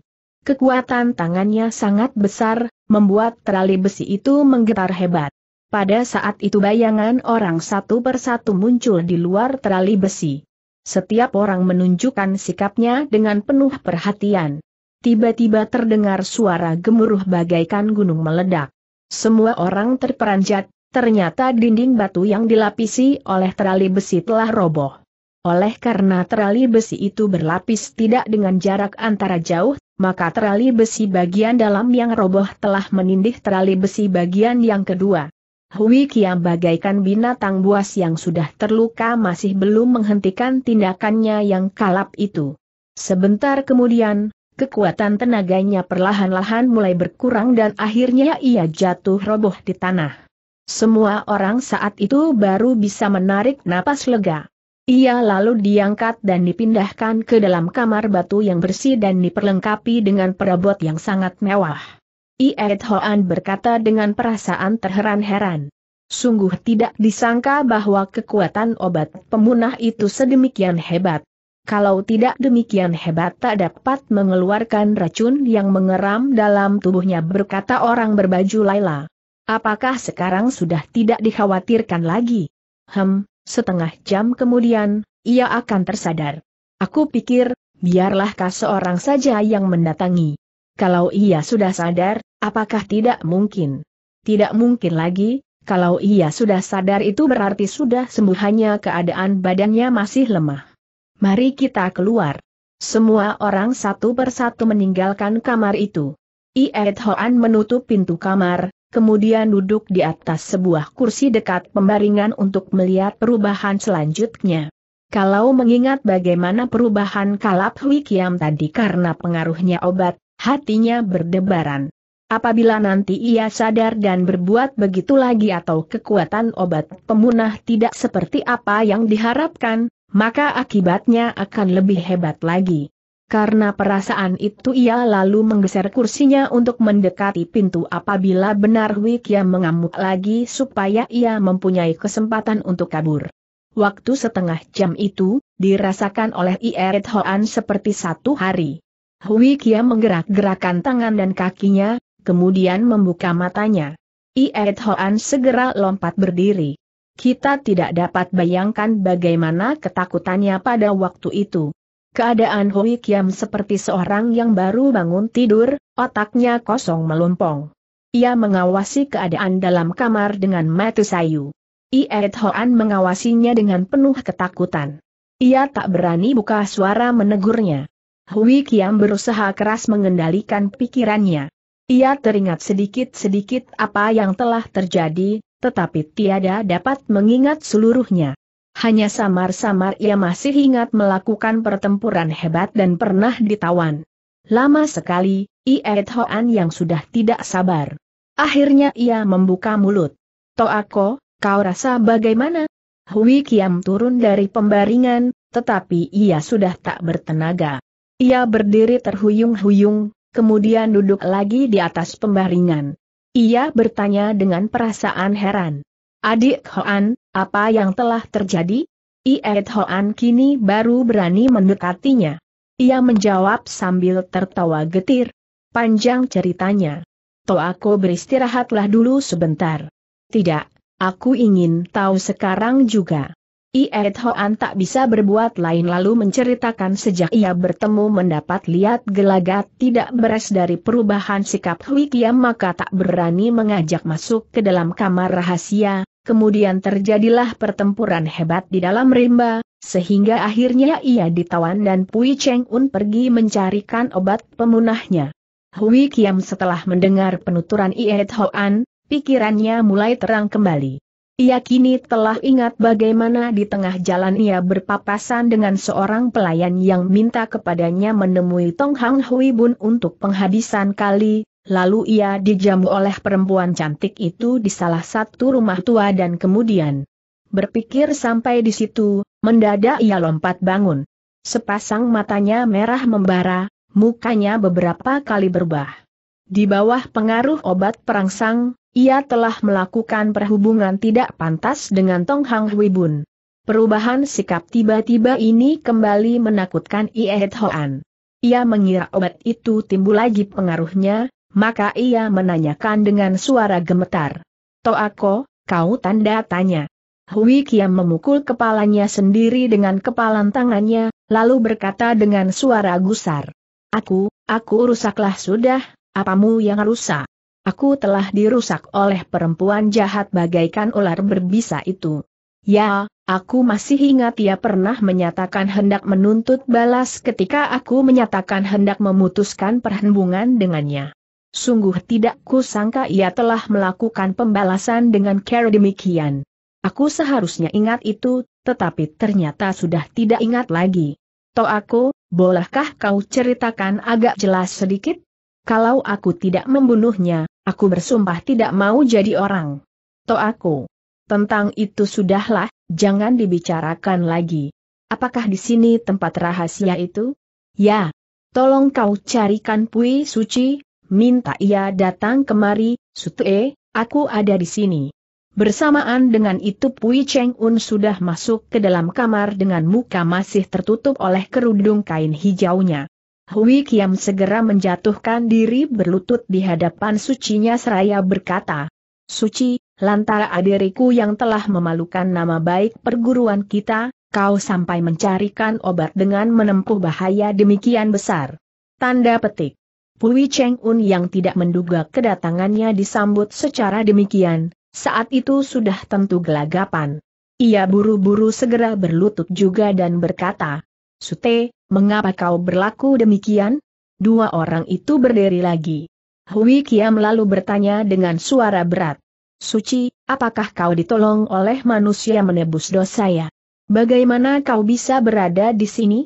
Kekuatan tangannya sangat besar, membuat terali besi itu menggetar hebat. Pada saat itu bayangan orang satu persatu muncul di luar terali besi. Setiap orang menunjukkan sikapnya dengan penuh perhatian. Tiba-tiba terdengar suara gemuruh bagaikan gunung meledak. Semua orang terperanjat, ternyata dinding batu yang dilapisi oleh terali besi telah roboh. Oleh karena terali besi itu berlapis tidak dengan jarak antara jauh maka terali besi bagian dalam yang roboh telah menindih terali besi bagian yang kedua. Hui Kia bagaikan binatang buas yang sudah terluka masih belum menghentikan tindakannya yang kalap itu. Sebentar kemudian, kekuatan tenaganya perlahan-lahan mulai berkurang dan akhirnya ia jatuh roboh di tanah. Semua orang saat itu baru bisa menarik napas lega. Ia lalu diangkat dan dipindahkan ke dalam kamar batu yang bersih dan diperlengkapi dengan perabot yang sangat mewah. Iet Hoan berkata dengan perasaan terheran-heran. Sungguh tidak disangka bahwa kekuatan obat pemunah itu sedemikian hebat. Kalau tidak demikian hebat tak dapat mengeluarkan racun yang mengeram dalam tubuhnya berkata orang berbaju Laila. Apakah sekarang sudah tidak dikhawatirkan lagi? Hem, Setengah jam kemudian, ia akan tersadar. Aku pikir, biarlah kah seorang saja yang mendatangi. Kalau ia sudah sadar, apakah tidak mungkin? Tidak mungkin lagi, kalau ia sudah sadar itu berarti sudah sembuh hanya keadaan badannya masih lemah. Mari kita keluar. Semua orang satu persatu meninggalkan kamar itu. Iet Hoan menutup pintu kamar, kemudian duduk di atas sebuah kursi dekat pembaringan untuk melihat perubahan selanjutnya. Kalau mengingat bagaimana perubahan kalap Hui tadi karena pengaruhnya obat, hatinya berdebaran. Apabila nanti ia sadar dan berbuat begitu lagi atau kekuatan obat pemunah tidak seperti apa yang diharapkan, maka akibatnya akan lebih hebat lagi. Karena perasaan itu ia lalu menggeser kursinya untuk mendekati pintu apabila benar Wikia mengamuk lagi supaya ia mempunyai kesempatan untuk kabur. Waktu setengah jam itu, dirasakan oleh Ieret Hoan seperti satu hari. Wikia menggerak-gerakan tangan dan kakinya, kemudian membuka matanya. Ieret Hoan segera lompat berdiri. Kita tidak dapat bayangkan bagaimana ketakutannya pada waktu itu. Keadaan Hui Kiam seperti seorang yang baru bangun tidur, otaknya kosong melompong. Ia mengawasi keadaan dalam kamar dengan mata sayu. Iet Hoan mengawasinya dengan penuh ketakutan. Ia tak berani buka suara menegurnya. Hui Kiam berusaha keras mengendalikan pikirannya. Ia teringat sedikit-sedikit apa yang telah terjadi, tetapi tiada dapat mengingat seluruhnya hanya samar-samar ia masih ingat melakukan pertempuran hebat dan pernah ditawan. Lama sekali, Iet Hoan yang sudah tidak sabar. Akhirnya ia membuka mulut. Toako, kau rasa bagaimana? Hui Kiam turun dari pembaringan, tetapi ia sudah tak bertenaga. Ia berdiri terhuyung-huyung, kemudian duduk lagi di atas pembaringan. Ia bertanya dengan perasaan heran. Adik Hoan, apa yang telah terjadi? Iet Hoan kini baru berani mendekatinya. Ia menjawab sambil tertawa getir. Panjang ceritanya. To aku beristirahatlah dulu sebentar. Tidak, aku ingin tahu sekarang juga. Ied Hoan tak bisa berbuat lain lalu menceritakan sejak ia bertemu mendapat lihat gelagat tidak beres dari perubahan sikap Hui Kiam maka tak berani mengajak masuk ke dalam kamar rahasia, kemudian terjadilah pertempuran hebat di dalam rimba, sehingga akhirnya ia ditawan dan Pui Cheng Un pergi mencarikan obat pemunahnya. Hui Kiam setelah mendengar penuturan Ied Hoan, pikirannya mulai terang kembali. Ia kini telah ingat bagaimana di tengah jalan ia berpapasan dengan seorang pelayan yang minta kepadanya menemui Tong Hang Hui Bun untuk penghabisan kali, lalu ia dijamu oleh perempuan cantik itu di salah satu rumah tua dan kemudian berpikir sampai di situ, mendadak ia lompat bangun. Sepasang matanya merah membara, mukanya beberapa kali berubah. Di bawah pengaruh obat perangsang, ia telah melakukan perhubungan tidak pantas dengan Tong Hang Hui Bun. Perubahan sikap tiba-tiba ini kembali menakutkan Ie Hoan. Ia mengira obat itu timbul lagi pengaruhnya, maka ia menanyakan dengan suara gemetar. Toako, kau tanda tanya. Hui Kiam memukul kepalanya sendiri dengan kepalan tangannya, lalu berkata dengan suara gusar. Aku, aku rusaklah sudah, apamu yang rusak? Aku telah dirusak oleh perempuan jahat bagaikan ular berbisa itu. Ya, aku masih ingat ia pernah menyatakan hendak menuntut balas ketika aku menyatakan hendak memutuskan perhubungan dengannya. Sungguh tidak kusangka ia telah melakukan pembalasan dengan cara demikian. Aku seharusnya ingat itu, tetapi ternyata sudah tidak ingat lagi. Toh aku, bolehkah kau ceritakan agak jelas sedikit? Kalau aku tidak membunuhnya, Aku bersumpah tidak mau jadi orang. To aku. Tentang itu sudahlah, jangan dibicarakan lagi. Apakah di sini tempat rahasia itu? Ya. Tolong kau carikan Pui Suci, minta ia datang kemari, Sute, aku ada di sini. Bersamaan dengan itu Pui Cheng Un sudah masuk ke dalam kamar dengan muka masih tertutup oleh kerudung kain hijaunya. Hui Kiam segera menjatuhkan diri berlutut di hadapan sucinya seraya berkata, Suci, lantara adiriku yang telah memalukan nama baik perguruan kita, kau sampai mencarikan obat dengan menempuh bahaya demikian besar. Tanda petik. Pui Cheng Un yang tidak menduga kedatangannya disambut secara demikian, saat itu sudah tentu gelagapan. Ia buru-buru segera berlutut juga dan berkata, Sute, mengapa kau berlaku demikian? Dua orang itu berdiri lagi. Hui Kiam lalu bertanya dengan suara berat. Suci, apakah kau ditolong oleh manusia menebus dosa ya? Bagaimana kau bisa berada di sini?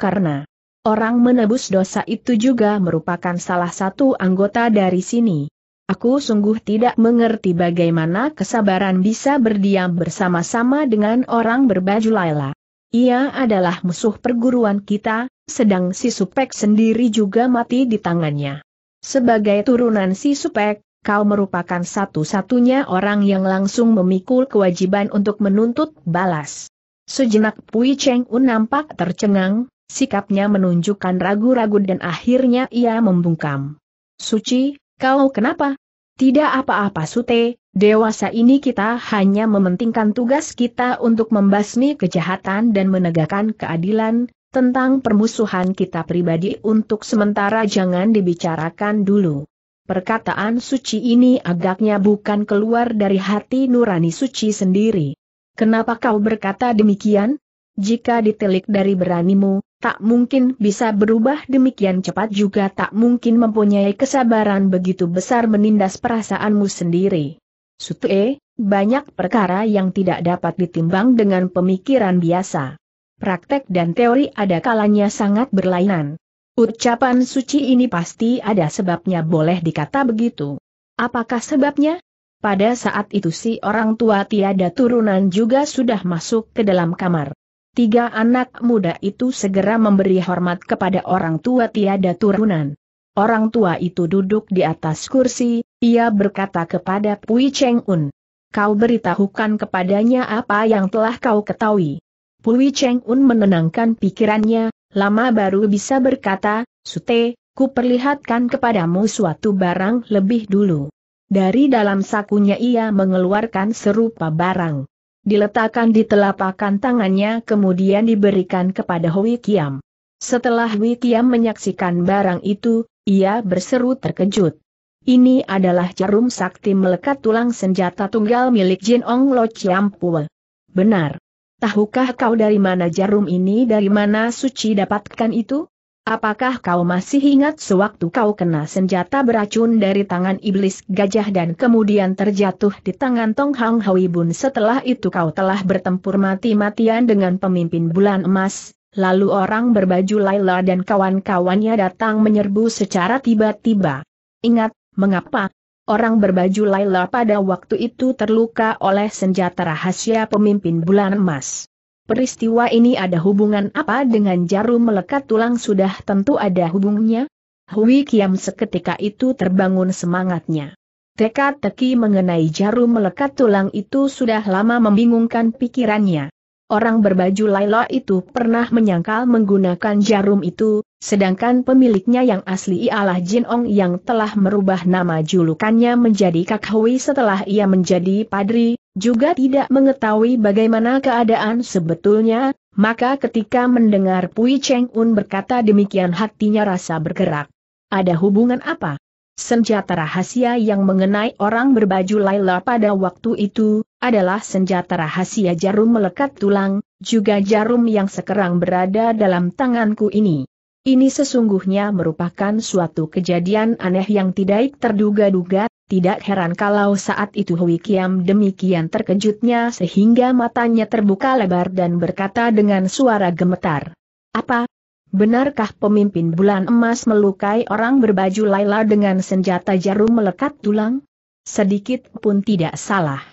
Karena orang menebus dosa itu juga merupakan salah satu anggota dari sini. Aku sungguh tidak mengerti bagaimana kesabaran bisa berdiam bersama-sama dengan orang berbaju Laila. Ia adalah musuh perguruan kita, sedang si Supek sendiri juga mati di tangannya. Sebagai turunan si Supek, kau merupakan satu-satunya orang yang langsung memikul kewajiban untuk menuntut balas. Sejenak Pui Cheng Un nampak tercengang, sikapnya menunjukkan ragu-ragu dan akhirnya ia membungkam. Suci, kau kenapa? Tidak apa-apa Sute, dewasa ini kita hanya mementingkan tugas kita untuk membasmi kejahatan dan menegakkan keadilan, tentang permusuhan kita pribadi untuk sementara jangan dibicarakan dulu. Perkataan suci ini agaknya bukan keluar dari hati nurani suci sendiri. Kenapa kau berkata demikian? Jika ditelik dari beranimu, tak mungkin bisa berubah demikian cepat juga tak mungkin mempunyai kesabaran begitu besar menindas perasaanmu sendiri. Sutue, banyak perkara yang tidak dapat ditimbang dengan pemikiran biasa. Praktek dan teori ada kalanya sangat berlainan. Ucapan suci ini pasti ada sebabnya boleh dikata begitu. Apakah sebabnya? Pada saat itu si orang tua tiada turunan juga sudah masuk ke dalam kamar. Tiga anak muda itu segera memberi hormat kepada orang tua tiada turunan. Orang tua itu duduk di atas kursi, ia berkata kepada Pui Cheng Un. Kau beritahukan kepadanya apa yang telah kau ketahui. Pui Cheng Un menenangkan pikirannya, lama baru bisa berkata, Sute, ku perlihatkan kepadamu suatu barang lebih dulu. Dari dalam sakunya ia mengeluarkan serupa barang diletakkan di telapakan tangannya kemudian diberikan kepada Hui Kiam. Setelah Hui Kiam menyaksikan barang itu, ia berseru terkejut. Ini adalah jarum sakti melekat tulang senjata tunggal milik Jin Ong Lo Chiam Pue. Benar. Tahukah kau dari mana jarum ini dari mana suci dapatkan itu? Apakah kau masih ingat sewaktu kau kena senjata beracun dari tangan iblis gajah dan kemudian terjatuh di tangan Tong Hang Hui Bun setelah itu kau telah bertempur mati-matian dengan pemimpin bulan emas, lalu orang berbaju Laila dan kawan-kawannya datang menyerbu secara tiba-tiba. Ingat, mengapa? Orang berbaju Laila pada waktu itu terluka oleh senjata rahasia pemimpin bulan emas. Peristiwa ini ada hubungan apa dengan jarum melekat tulang sudah tentu ada hubungnya? Hui Kiam seketika itu terbangun semangatnya. Teka-teki mengenai jarum melekat tulang itu sudah lama membingungkan pikirannya. Orang berbaju Laila itu pernah menyangkal menggunakan jarum itu, sedangkan pemiliknya yang asli ialah Jin Ong yang telah merubah nama julukannya menjadi Kak Hui setelah ia menjadi padri, juga tidak mengetahui bagaimana keadaan sebetulnya, maka ketika mendengar Pui Cheng Un berkata demikian hatinya rasa bergerak. Ada hubungan apa? Senjata rahasia yang mengenai orang berbaju Laila pada waktu itu, adalah senjata rahasia jarum melekat tulang, juga jarum yang sekarang berada dalam tanganku ini. Ini sesungguhnya merupakan suatu kejadian aneh yang tidak terduga-duga, tidak heran kalau saat itu Hui Kiam demikian terkejutnya sehingga matanya terbuka lebar dan berkata dengan suara gemetar. Apa? Benarkah pemimpin bulan emas melukai orang berbaju Laila dengan senjata jarum melekat tulang? Sedikit pun tidak salah.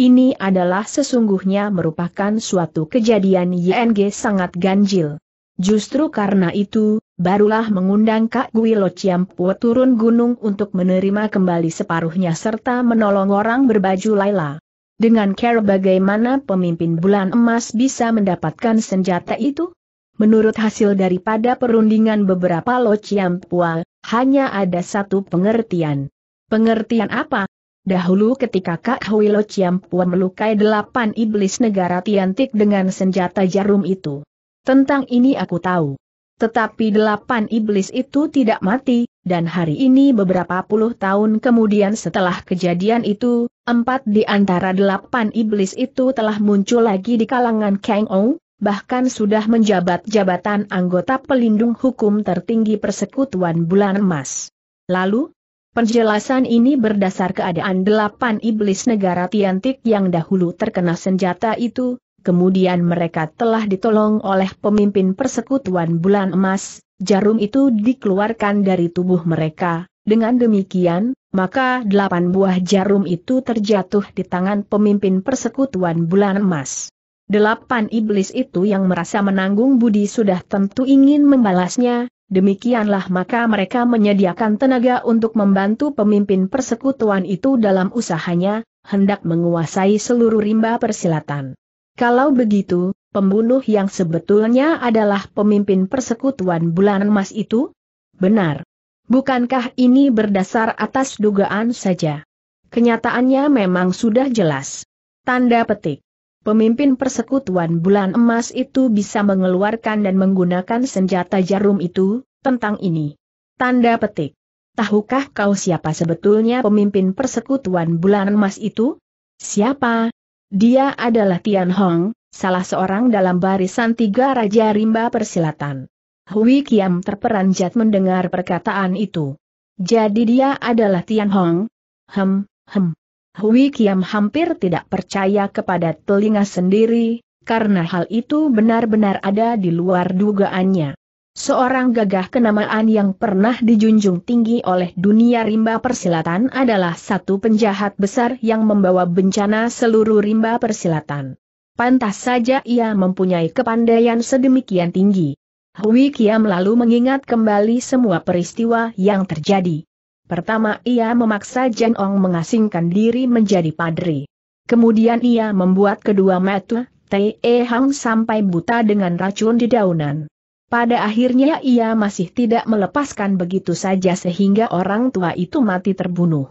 Ini adalah sesungguhnya merupakan suatu kejadian YNG sangat ganjil. Justru karena itu, barulah mengundang Kak Guilo Ciampu turun gunung untuk menerima kembali separuhnya serta menolong orang berbaju Laila. Dengan care bagaimana pemimpin bulan emas bisa mendapatkan senjata itu? Menurut hasil daripada perundingan beberapa lociam pua, hanya ada satu pengertian. Pengertian apa? Dahulu ketika Kak Hui Lociam melukai delapan iblis negara Tiantik dengan senjata jarum itu. Tentang ini aku tahu. Tetapi delapan iblis itu tidak mati, dan hari ini beberapa puluh tahun kemudian setelah kejadian itu, empat di antara delapan iblis itu telah muncul lagi di kalangan Kang Ong, bahkan sudah menjabat jabatan anggota pelindung hukum tertinggi persekutuan bulan emas. Lalu, penjelasan ini berdasar keadaan delapan iblis negara Tiantik yang dahulu terkena senjata itu, kemudian mereka telah ditolong oleh pemimpin persekutuan bulan emas, jarum itu dikeluarkan dari tubuh mereka, dengan demikian, maka delapan buah jarum itu terjatuh di tangan pemimpin persekutuan bulan emas. Delapan iblis itu yang merasa menanggung budi sudah tentu ingin membalasnya, demikianlah maka mereka menyediakan tenaga untuk membantu pemimpin persekutuan itu dalam usahanya, hendak menguasai seluruh rimba persilatan. Kalau begitu, pembunuh yang sebetulnya adalah pemimpin persekutuan bulan emas itu? Benar. Bukankah ini berdasar atas dugaan saja? Kenyataannya memang sudah jelas. Tanda petik. Pemimpin persekutuan bulan emas itu bisa mengeluarkan dan menggunakan senjata jarum itu, tentang ini. Tanda petik. Tahukah kau siapa sebetulnya pemimpin persekutuan bulan emas itu? Siapa? Dia adalah Tian Hong, salah seorang dalam barisan tiga Raja Rimba Persilatan. Hui Kiam terperanjat mendengar perkataan itu. Jadi dia adalah Tian Hong? Hem, hem. Hui Kiam hampir tidak percaya kepada telinga sendiri, karena hal itu benar-benar ada di luar dugaannya. Seorang gagah kenamaan yang pernah dijunjung tinggi oleh dunia rimba persilatan adalah satu penjahat besar yang membawa bencana seluruh rimba persilatan. Pantas saja ia mempunyai kepandaian sedemikian tinggi. Hui Kiam lalu mengingat kembali semua peristiwa yang terjadi. Pertama ia memaksa Jen Ong mengasingkan diri menjadi padri. Kemudian ia membuat kedua mata T.E. Hang sampai buta dengan racun di daunan. Pada akhirnya ia masih tidak melepaskan begitu saja sehingga orang tua itu mati terbunuh.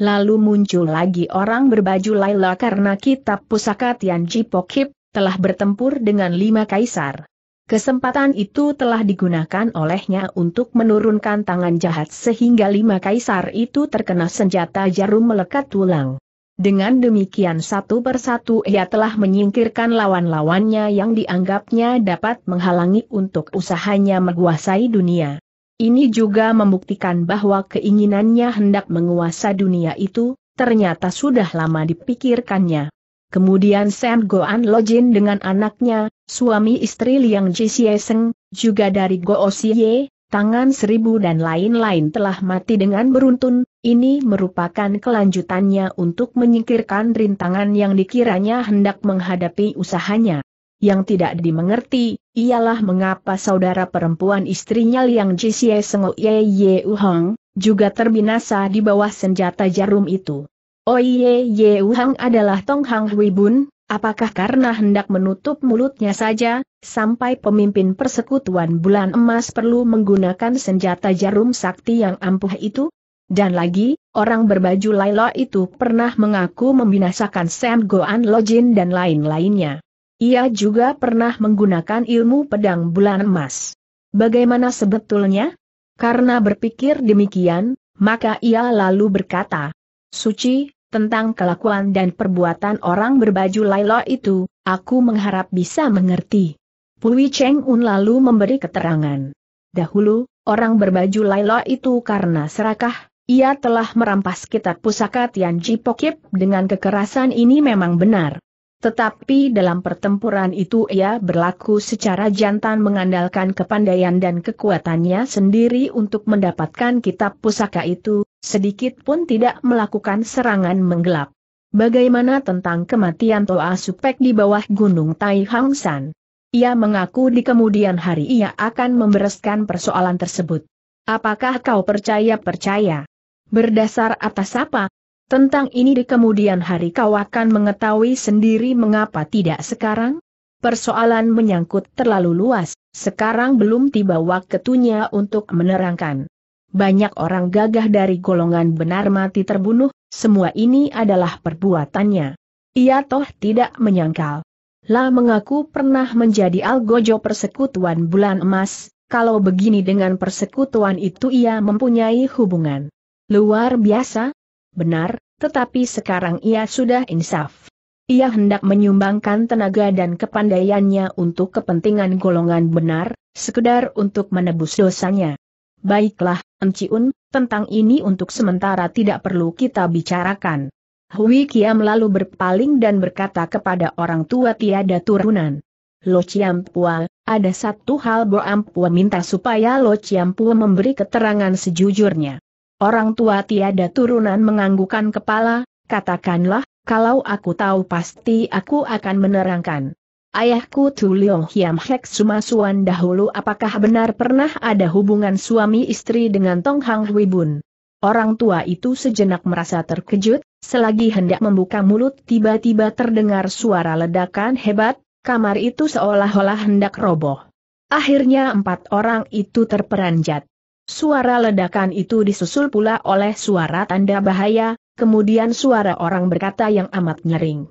Lalu muncul lagi orang berbaju Laila karena kitab pusaka Tianji Pokip telah bertempur dengan lima kaisar. Kesempatan itu telah digunakan olehnya untuk menurunkan tangan jahat sehingga lima kaisar itu terkena senjata jarum melekat tulang. Dengan demikian satu persatu ia telah menyingkirkan lawan-lawannya yang dianggapnya dapat menghalangi untuk usahanya menguasai dunia. Ini juga membuktikan bahwa keinginannya hendak menguasai dunia itu, ternyata sudah lama dipikirkannya. Kemudian Sam Goan Lojin dengan anaknya, suami istri Liang Jisieseng, juga dari Goosie, tangan seribu dan lain-lain telah mati dengan beruntun, ini merupakan kelanjutannya untuk menyingkirkan rintangan yang dikiranya hendak menghadapi usahanya. Yang tidak dimengerti, ialah mengapa saudara perempuan istrinya Liang Jisye Sengo Ye Ye Uhang, juga terbinasa di bawah senjata jarum itu. Oye Ye Uhang adalah Tong Hang Hui Bun, Apakah karena hendak menutup mulutnya saja, sampai pemimpin persekutuan bulan emas perlu menggunakan senjata jarum sakti yang ampuh itu? Dan lagi, orang berbaju Laila itu pernah mengaku membinasakan Sam Goan Lojin dan lain-lainnya. Ia juga pernah menggunakan ilmu pedang bulan emas. Bagaimana sebetulnya? Karena berpikir demikian, maka ia lalu berkata, Suci, tentang kelakuan dan perbuatan orang berbaju Lailo itu, aku mengharap bisa mengerti. Pui Cheng Un lalu memberi keterangan. Dahulu, orang berbaju Lailo itu karena serakah, ia telah merampas kitab pusaka Tian Ji Pokip dengan kekerasan ini memang benar. Tetapi dalam pertempuran itu ia berlaku secara jantan mengandalkan kepandaian dan kekuatannya sendiri untuk mendapatkan kitab pusaka itu, Sedikit pun tidak melakukan serangan menggelap. Bagaimana tentang kematian Toa Supek di bawah Gunung Tai Hang San? Ia mengaku di kemudian hari ia akan membereskan persoalan tersebut. Apakah kau percaya-percaya? Berdasar atas apa? Tentang ini di kemudian hari kau akan mengetahui sendiri mengapa tidak sekarang? Persoalan menyangkut terlalu luas, sekarang belum tiba waktunya untuk menerangkan banyak orang gagah dari golongan benar mati terbunuh, semua ini adalah perbuatannya. Ia toh tidak menyangkal. Lah mengaku pernah menjadi algojo persekutuan bulan emas, kalau begini dengan persekutuan itu ia mempunyai hubungan. Luar biasa? Benar, tetapi sekarang ia sudah insaf. Ia hendak menyumbangkan tenaga dan kepandaiannya untuk kepentingan golongan benar, sekedar untuk menebus dosanya. Baiklah, Enciun, tentang ini untuk sementara tidak perlu kita bicarakan. Hui Kiam lalu berpaling dan berkata kepada orang tua tiada turunan. Lo Ciampua, ada satu hal Bo Ampua minta supaya Lo Ciampua memberi keterangan sejujurnya. Orang tua tiada turunan menganggukan kepala, katakanlah, kalau aku tahu pasti aku akan menerangkan. Ayahku Tu Tuliong Hiam Hek Sumasuan dahulu apakah benar pernah ada hubungan suami istri dengan Tong Hang Hui Bun? Orang tua itu sejenak merasa terkejut, selagi hendak membuka mulut tiba-tiba terdengar suara ledakan hebat, kamar itu seolah-olah hendak roboh. Akhirnya empat orang itu terperanjat. Suara ledakan itu disusul pula oleh suara tanda bahaya, kemudian suara orang berkata yang amat nyering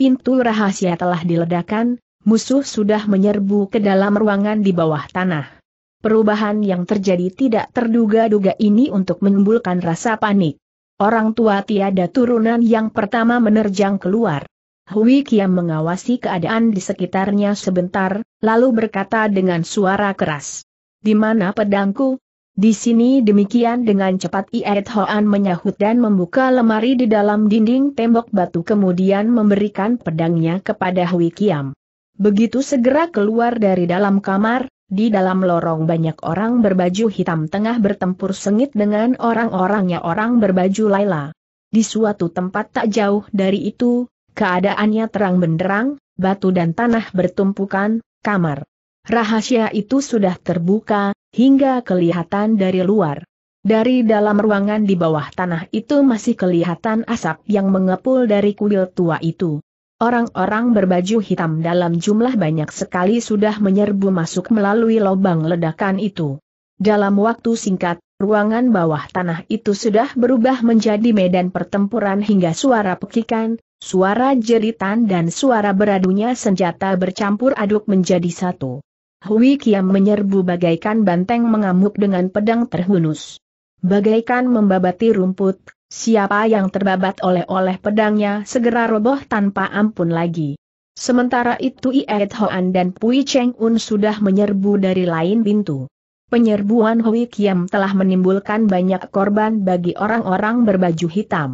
pintu rahasia telah diledakkan, musuh sudah menyerbu ke dalam ruangan di bawah tanah. Perubahan yang terjadi tidak terduga-duga ini untuk menimbulkan rasa panik. Orang tua tiada turunan yang pertama menerjang keluar. Hui Kiam mengawasi keadaan di sekitarnya sebentar, lalu berkata dengan suara keras. Di mana pedangku? Di sini demikian dengan cepat Iet Hoan menyahut dan membuka lemari di dalam dinding tembok batu kemudian memberikan pedangnya kepada Hui Kiam. Begitu segera keluar dari dalam kamar, di dalam lorong banyak orang berbaju hitam tengah bertempur sengit dengan orang-orangnya orang berbaju Laila. Di suatu tempat tak jauh dari itu, keadaannya terang benderang, batu dan tanah bertumpukan, kamar. Rahasia itu sudah terbuka, hingga kelihatan dari luar. Dari dalam ruangan di bawah tanah itu masih kelihatan asap yang mengepul dari kuil tua itu. Orang-orang berbaju hitam dalam jumlah banyak sekali sudah menyerbu masuk melalui lubang ledakan itu. Dalam waktu singkat, ruangan bawah tanah itu sudah berubah menjadi medan pertempuran hingga suara pekikan, suara jeritan dan suara beradunya senjata bercampur aduk menjadi satu. Hui Kiam menyerbu bagaikan banteng mengamuk dengan pedang terhunus. Bagaikan membabati rumput, siapa yang terbabat oleh-oleh pedangnya segera roboh tanpa ampun lagi. Sementara itu Iet Hoan dan Pui Cheng Un sudah menyerbu dari lain pintu. Penyerbuan Hui Kiam telah menimbulkan banyak korban bagi orang-orang berbaju hitam.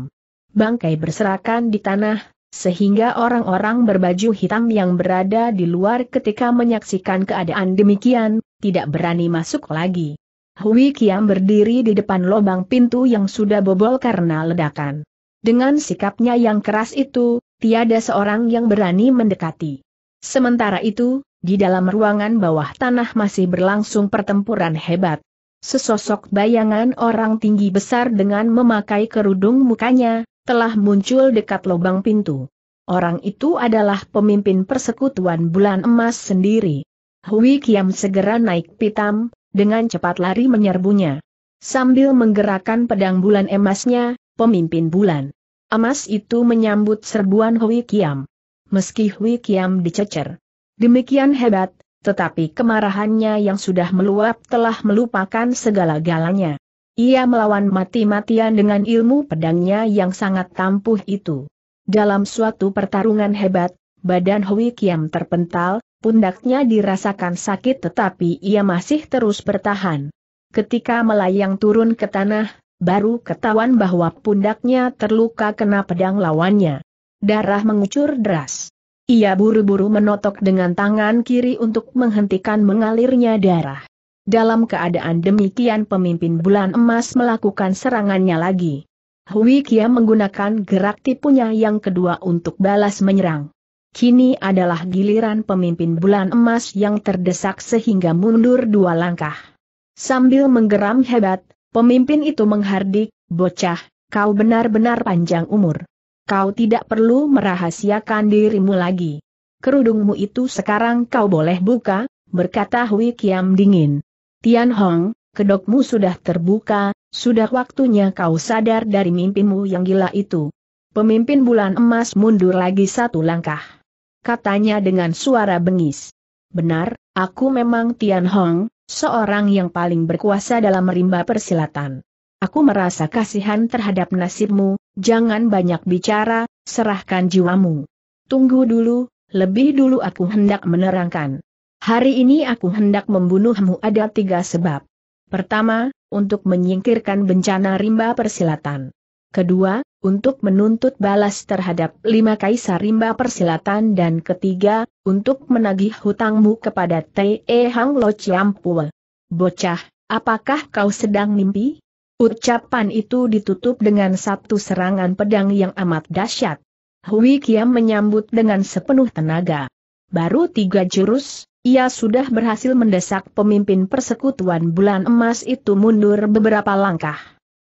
Bangkai berserakan di tanah, sehingga orang-orang berbaju hitam yang berada di luar ketika menyaksikan keadaan demikian, tidak berani masuk lagi. Hui Kiam berdiri di depan lubang pintu yang sudah bobol karena ledakan. Dengan sikapnya yang keras itu, tiada seorang yang berani mendekati. Sementara itu, di dalam ruangan bawah tanah masih berlangsung pertempuran hebat. Sesosok bayangan orang tinggi besar dengan memakai kerudung mukanya, telah muncul dekat lubang pintu. Orang itu adalah pemimpin persekutuan bulan emas sendiri. Hui Kiam segera naik pitam, dengan cepat lari menyerbunya. Sambil menggerakkan pedang bulan emasnya, pemimpin bulan emas itu menyambut serbuan Hui Kiam. Meski Hui Kiam dicecer. Demikian hebat, tetapi kemarahannya yang sudah meluap telah melupakan segala galanya. Ia melawan mati-matian dengan ilmu pedangnya yang sangat tampuh itu. Dalam suatu pertarungan hebat, badan Hui Kiam terpental, pundaknya dirasakan sakit tetapi ia masih terus bertahan. Ketika melayang turun ke tanah, baru ketahuan bahwa pundaknya terluka kena pedang lawannya. Darah mengucur deras. Ia buru-buru menotok dengan tangan kiri untuk menghentikan mengalirnya darah. Dalam keadaan demikian pemimpin bulan emas melakukan serangannya lagi. Hui Kia menggunakan gerak tipunya yang kedua untuk balas menyerang. Kini adalah giliran pemimpin bulan emas yang terdesak sehingga mundur dua langkah. Sambil menggeram hebat, pemimpin itu menghardik, bocah, kau benar-benar panjang umur. Kau tidak perlu merahasiakan dirimu lagi. Kerudungmu itu sekarang kau boleh buka, berkata Hui Kiam dingin. Tian Hong, kedokmu sudah terbuka, sudah waktunya kau sadar dari mimpimu yang gila itu. Pemimpin bulan emas mundur lagi satu langkah. Katanya dengan suara bengis. Benar, aku memang Tian Hong, seorang yang paling berkuasa dalam merimba persilatan. Aku merasa kasihan terhadap nasibmu, jangan banyak bicara, serahkan jiwamu. Tunggu dulu, lebih dulu aku hendak menerangkan. Hari ini aku hendak membunuhmu ada tiga sebab. Pertama, untuk menyingkirkan bencana rimba persilatan. Kedua, untuk menuntut balas terhadap lima kaisar rimba persilatan dan ketiga, untuk menagih hutangmu kepada T.E. Hang Lo Chiampua. Bocah, apakah kau sedang mimpi? Ucapan itu ditutup dengan satu serangan pedang yang amat dahsyat. Hui Kiam menyambut dengan sepenuh tenaga. Baru tiga jurus, ia sudah berhasil mendesak pemimpin persekutuan bulan emas itu mundur beberapa langkah.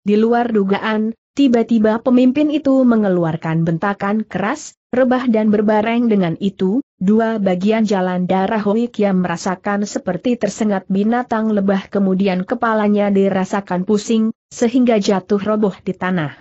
Di luar dugaan, tiba-tiba pemimpin itu mengeluarkan bentakan keras, rebah dan berbareng dengan itu, dua bagian jalan darah Hoi yang merasakan seperti tersengat binatang lebah kemudian kepalanya dirasakan pusing, sehingga jatuh roboh di tanah.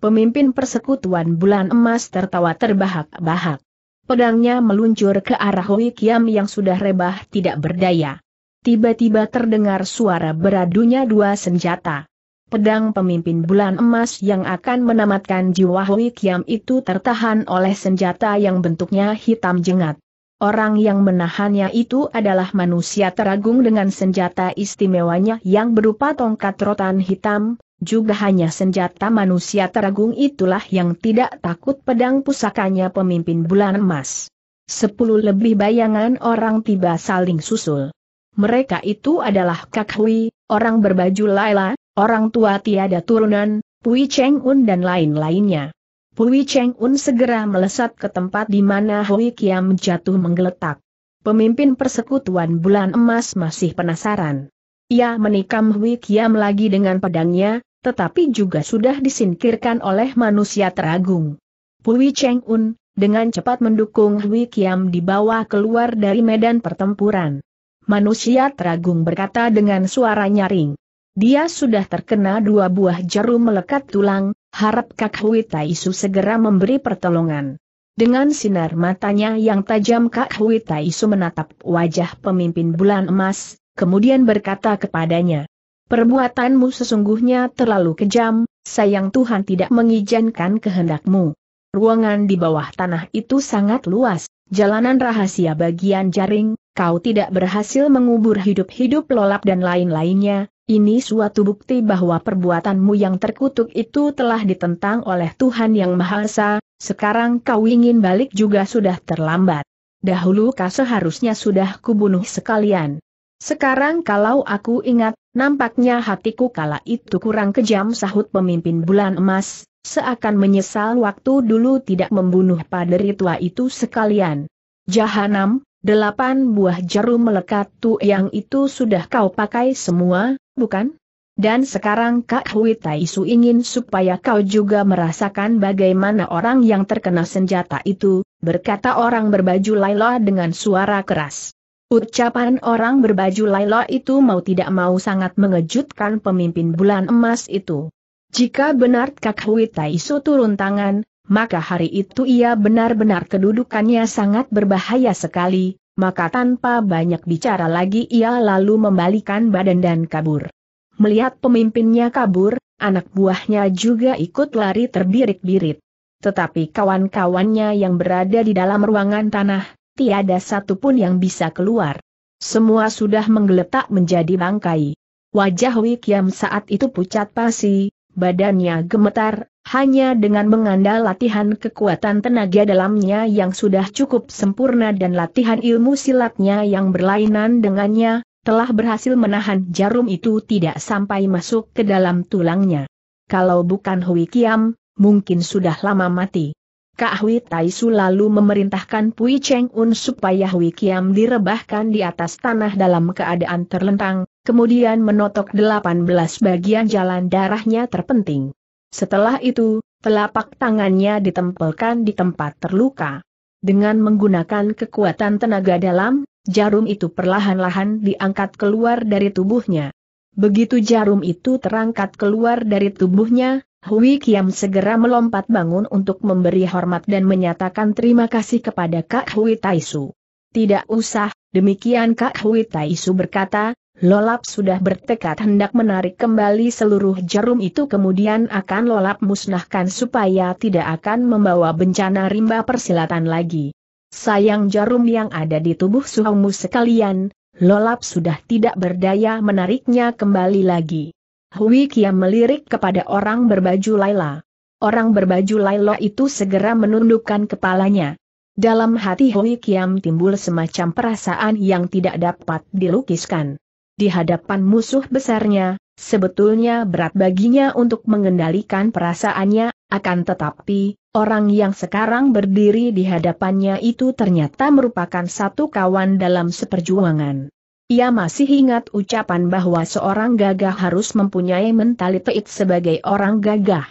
Pemimpin persekutuan bulan emas tertawa terbahak-bahak. Pedangnya meluncur ke arah Hui Kiam yang sudah rebah tidak berdaya. Tiba-tiba terdengar suara beradunya dua senjata. Pedang pemimpin bulan emas yang akan menamatkan jiwa Hui Kiam itu tertahan oleh senjata yang bentuknya hitam jengat. Orang yang menahannya itu adalah manusia teragung dengan senjata istimewanya yang berupa tongkat rotan hitam, juga hanya senjata manusia teragung itulah yang tidak takut pedang pusakanya pemimpin bulan emas. Sepuluh lebih bayangan orang tiba saling susul. Mereka itu adalah Kak Hui, orang berbaju Laila, orang tua tiada turunan, Pui Cheng Un dan lain-lainnya. Pui Cheng Un segera melesat ke tempat di mana Hui Kiam jatuh menggeletak. Pemimpin persekutuan bulan emas masih penasaran. Ia menikam Hui Kiam lagi dengan pedangnya, tetapi juga sudah disingkirkan oleh manusia teragung. Pui Cheng Un, dengan cepat mendukung Hui Kiam dibawa keluar dari medan pertempuran. Manusia teragung berkata dengan suara nyaring. Dia sudah terkena dua buah jarum melekat tulang, harap Kak Hui Taisu segera memberi pertolongan. Dengan sinar matanya yang tajam Kak Hui Taisu menatap wajah pemimpin bulan emas, kemudian berkata kepadanya, Perbuatanmu sesungguhnya terlalu kejam, sayang Tuhan tidak mengizinkan kehendakmu. Ruangan di bawah tanah itu sangat luas, jalanan rahasia bagian jaring, kau tidak berhasil mengubur hidup-hidup lolap dan lain-lainnya, ini suatu bukti bahwa perbuatanmu yang terkutuk itu telah ditentang oleh Tuhan Yang Maha Esa, sekarang kau ingin balik juga sudah terlambat. Dahulu kau seharusnya sudah kubunuh sekalian. Sekarang kalau aku ingat, nampaknya hatiku kala itu kurang kejam sahut pemimpin bulan emas, seakan menyesal waktu dulu tidak membunuh paderi tua itu sekalian. Jahanam, delapan buah jarum melekat tu yang itu sudah kau pakai semua, bukan? Dan sekarang Kak Hui Taisu ingin supaya kau juga merasakan bagaimana orang yang terkena senjata itu, berkata orang berbaju Laila dengan suara keras. Ucapan orang berbaju Laila itu mau tidak mau sangat mengejutkan pemimpin bulan emas itu. Jika benar Kak Hui Taiso turun tangan, maka hari itu ia benar-benar kedudukannya sangat berbahaya sekali, maka tanpa banyak bicara lagi ia lalu membalikan badan dan kabur. Melihat pemimpinnya kabur, anak buahnya juga ikut lari terbirik-birit. Tetapi kawan-kawannya yang berada di dalam ruangan tanah, tiada satupun yang bisa keluar. Semua sudah menggeletak menjadi bangkai. Wajah Wikiam saat itu pucat pasi, badannya gemetar, hanya dengan mengandal latihan kekuatan tenaga dalamnya yang sudah cukup sempurna dan latihan ilmu silatnya yang berlainan dengannya, telah berhasil menahan jarum itu tidak sampai masuk ke dalam tulangnya. Kalau bukan Hui Kiam, mungkin sudah lama mati. Kak Hui Taisu lalu memerintahkan Pui Cheng Un supaya Hui Kiam direbahkan di atas tanah dalam keadaan terlentang, kemudian menotok 18 bagian jalan darahnya terpenting. Setelah itu, telapak tangannya ditempelkan di tempat terluka. Dengan menggunakan kekuatan tenaga dalam, jarum itu perlahan-lahan diangkat keluar dari tubuhnya. Begitu jarum itu terangkat keluar dari tubuhnya, Hui Kiam segera melompat bangun untuk memberi hormat dan menyatakan terima kasih kepada Kak Hui Taisu. Tidak usah, demikian Kak Hui Taisu berkata, Lolap sudah bertekad hendak menarik kembali seluruh jarum itu kemudian akan Lolap musnahkan supaya tidak akan membawa bencana rimba persilatan lagi. Sayang jarum yang ada di tubuh suhumu sekalian, Lolap sudah tidak berdaya menariknya kembali lagi. Hui Kiam melirik kepada orang berbaju Laila. Orang berbaju Laila itu segera menundukkan kepalanya. Dalam hati Hui Kiam timbul semacam perasaan yang tidak dapat dilukiskan. Di hadapan musuh besarnya, sebetulnya berat baginya untuk mengendalikan perasaannya, akan tetapi, orang yang sekarang berdiri di hadapannya itu ternyata merupakan satu kawan dalam seperjuangan. Ia masih ingat ucapan bahwa seorang gagah harus mempunyai mentalitas sebagai orang gagah.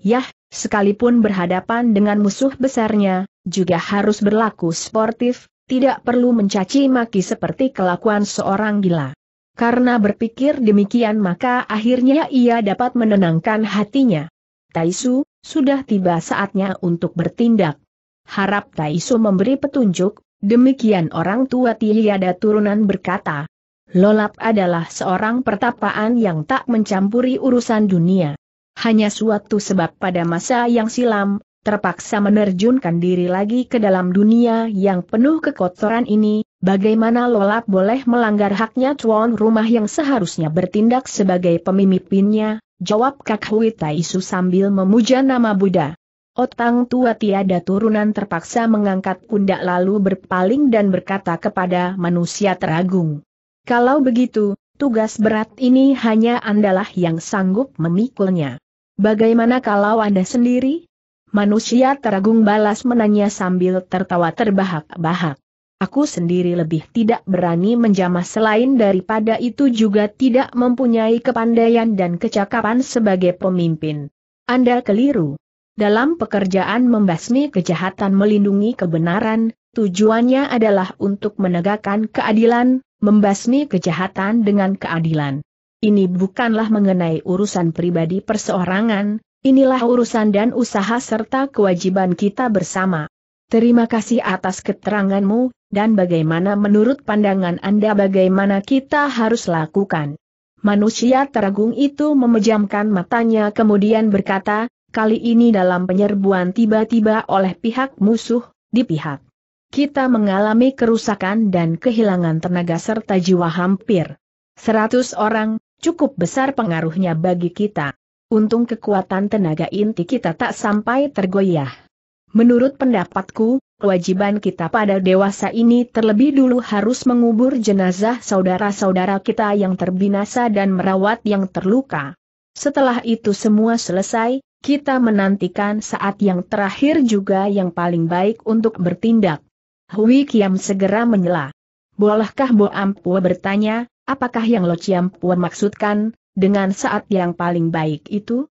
Yah, sekalipun berhadapan dengan musuh besarnya, juga harus berlaku sportif, tidak perlu mencaci maki seperti kelakuan seorang gila. Karena berpikir demikian maka akhirnya ia dapat menenangkan hatinya. Taisu, sudah tiba saatnya untuk bertindak. Harap Taisu memberi petunjuk, Demikian orang tua tiada turunan berkata. Lolap adalah seorang pertapaan yang tak mencampuri urusan dunia. Hanya suatu sebab pada masa yang silam, terpaksa menerjunkan diri lagi ke dalam dunia yang penuh kekotoran ini, bagaimana Lolap boleh melanggar haknya tuan rumah yang seharusnya bertindak sebagai pemimpinnya, jawab Kak Hui Taisu sambil memuja nama Buddha. Otang tua tiada turunan terpaksa mengangkat pundak lalu berpaling dan berkata kepada manusia teragung. Kalau begitu, tugas berat ini hanya andalah yang sanggup memikulnya. Bagaimana kalau Anda sendiri? Manusia teragung balas menanya sambil tertawa terbahak-bahak. Aku sendiri lebih tidak berani menjamah selain daripada itu juga tidak mempunyai kepandaian dan kecakapan sebagai pemimpin. Anda keliru. Dalam pekerjaan membasmi kejahatan melindungi kebenaran, tujuannya adalah untuk menegakkan keadilan, membasmi kejahatan dengan keadilan. Ini bukanlah mengenai urusan pribadi perseorangan, inilah urusan dan usaha serta kewajiban kita bersama. Terima kasih atas keteranganmu, dan bagaimana menurut pandangan Anda bagaimana kita harus lakukan. Manusia teragung itu memejamkan matanya kemudian berkata, kali ini dalam penyerbuan tiba-tiba oleh pihak musuh, di pihak kita mengalami kerusakan dan kehilangan tenaga serta jiwa hampir. Seratus orang, cukup besar pengaruhnya bagi kita. Untung kekuatan tenaga inti kita tak sampai tergoyah. Menurut pendapatku, kewajiban kita pada dewasa ini terlebih dulu harus mengubur jenazah saudara-saudara kita yang terbinasa dan merawat yang terluka. Setelah itu semua selesai, kita menantikan saat yang terakhir juga yang paling baik untuk bertindak. Hui Kiam segera menyela. Bolehkah Bo Ampua bertanya, apakah yang Lo Pua maksudkan, dengan saat yang paling baik itu?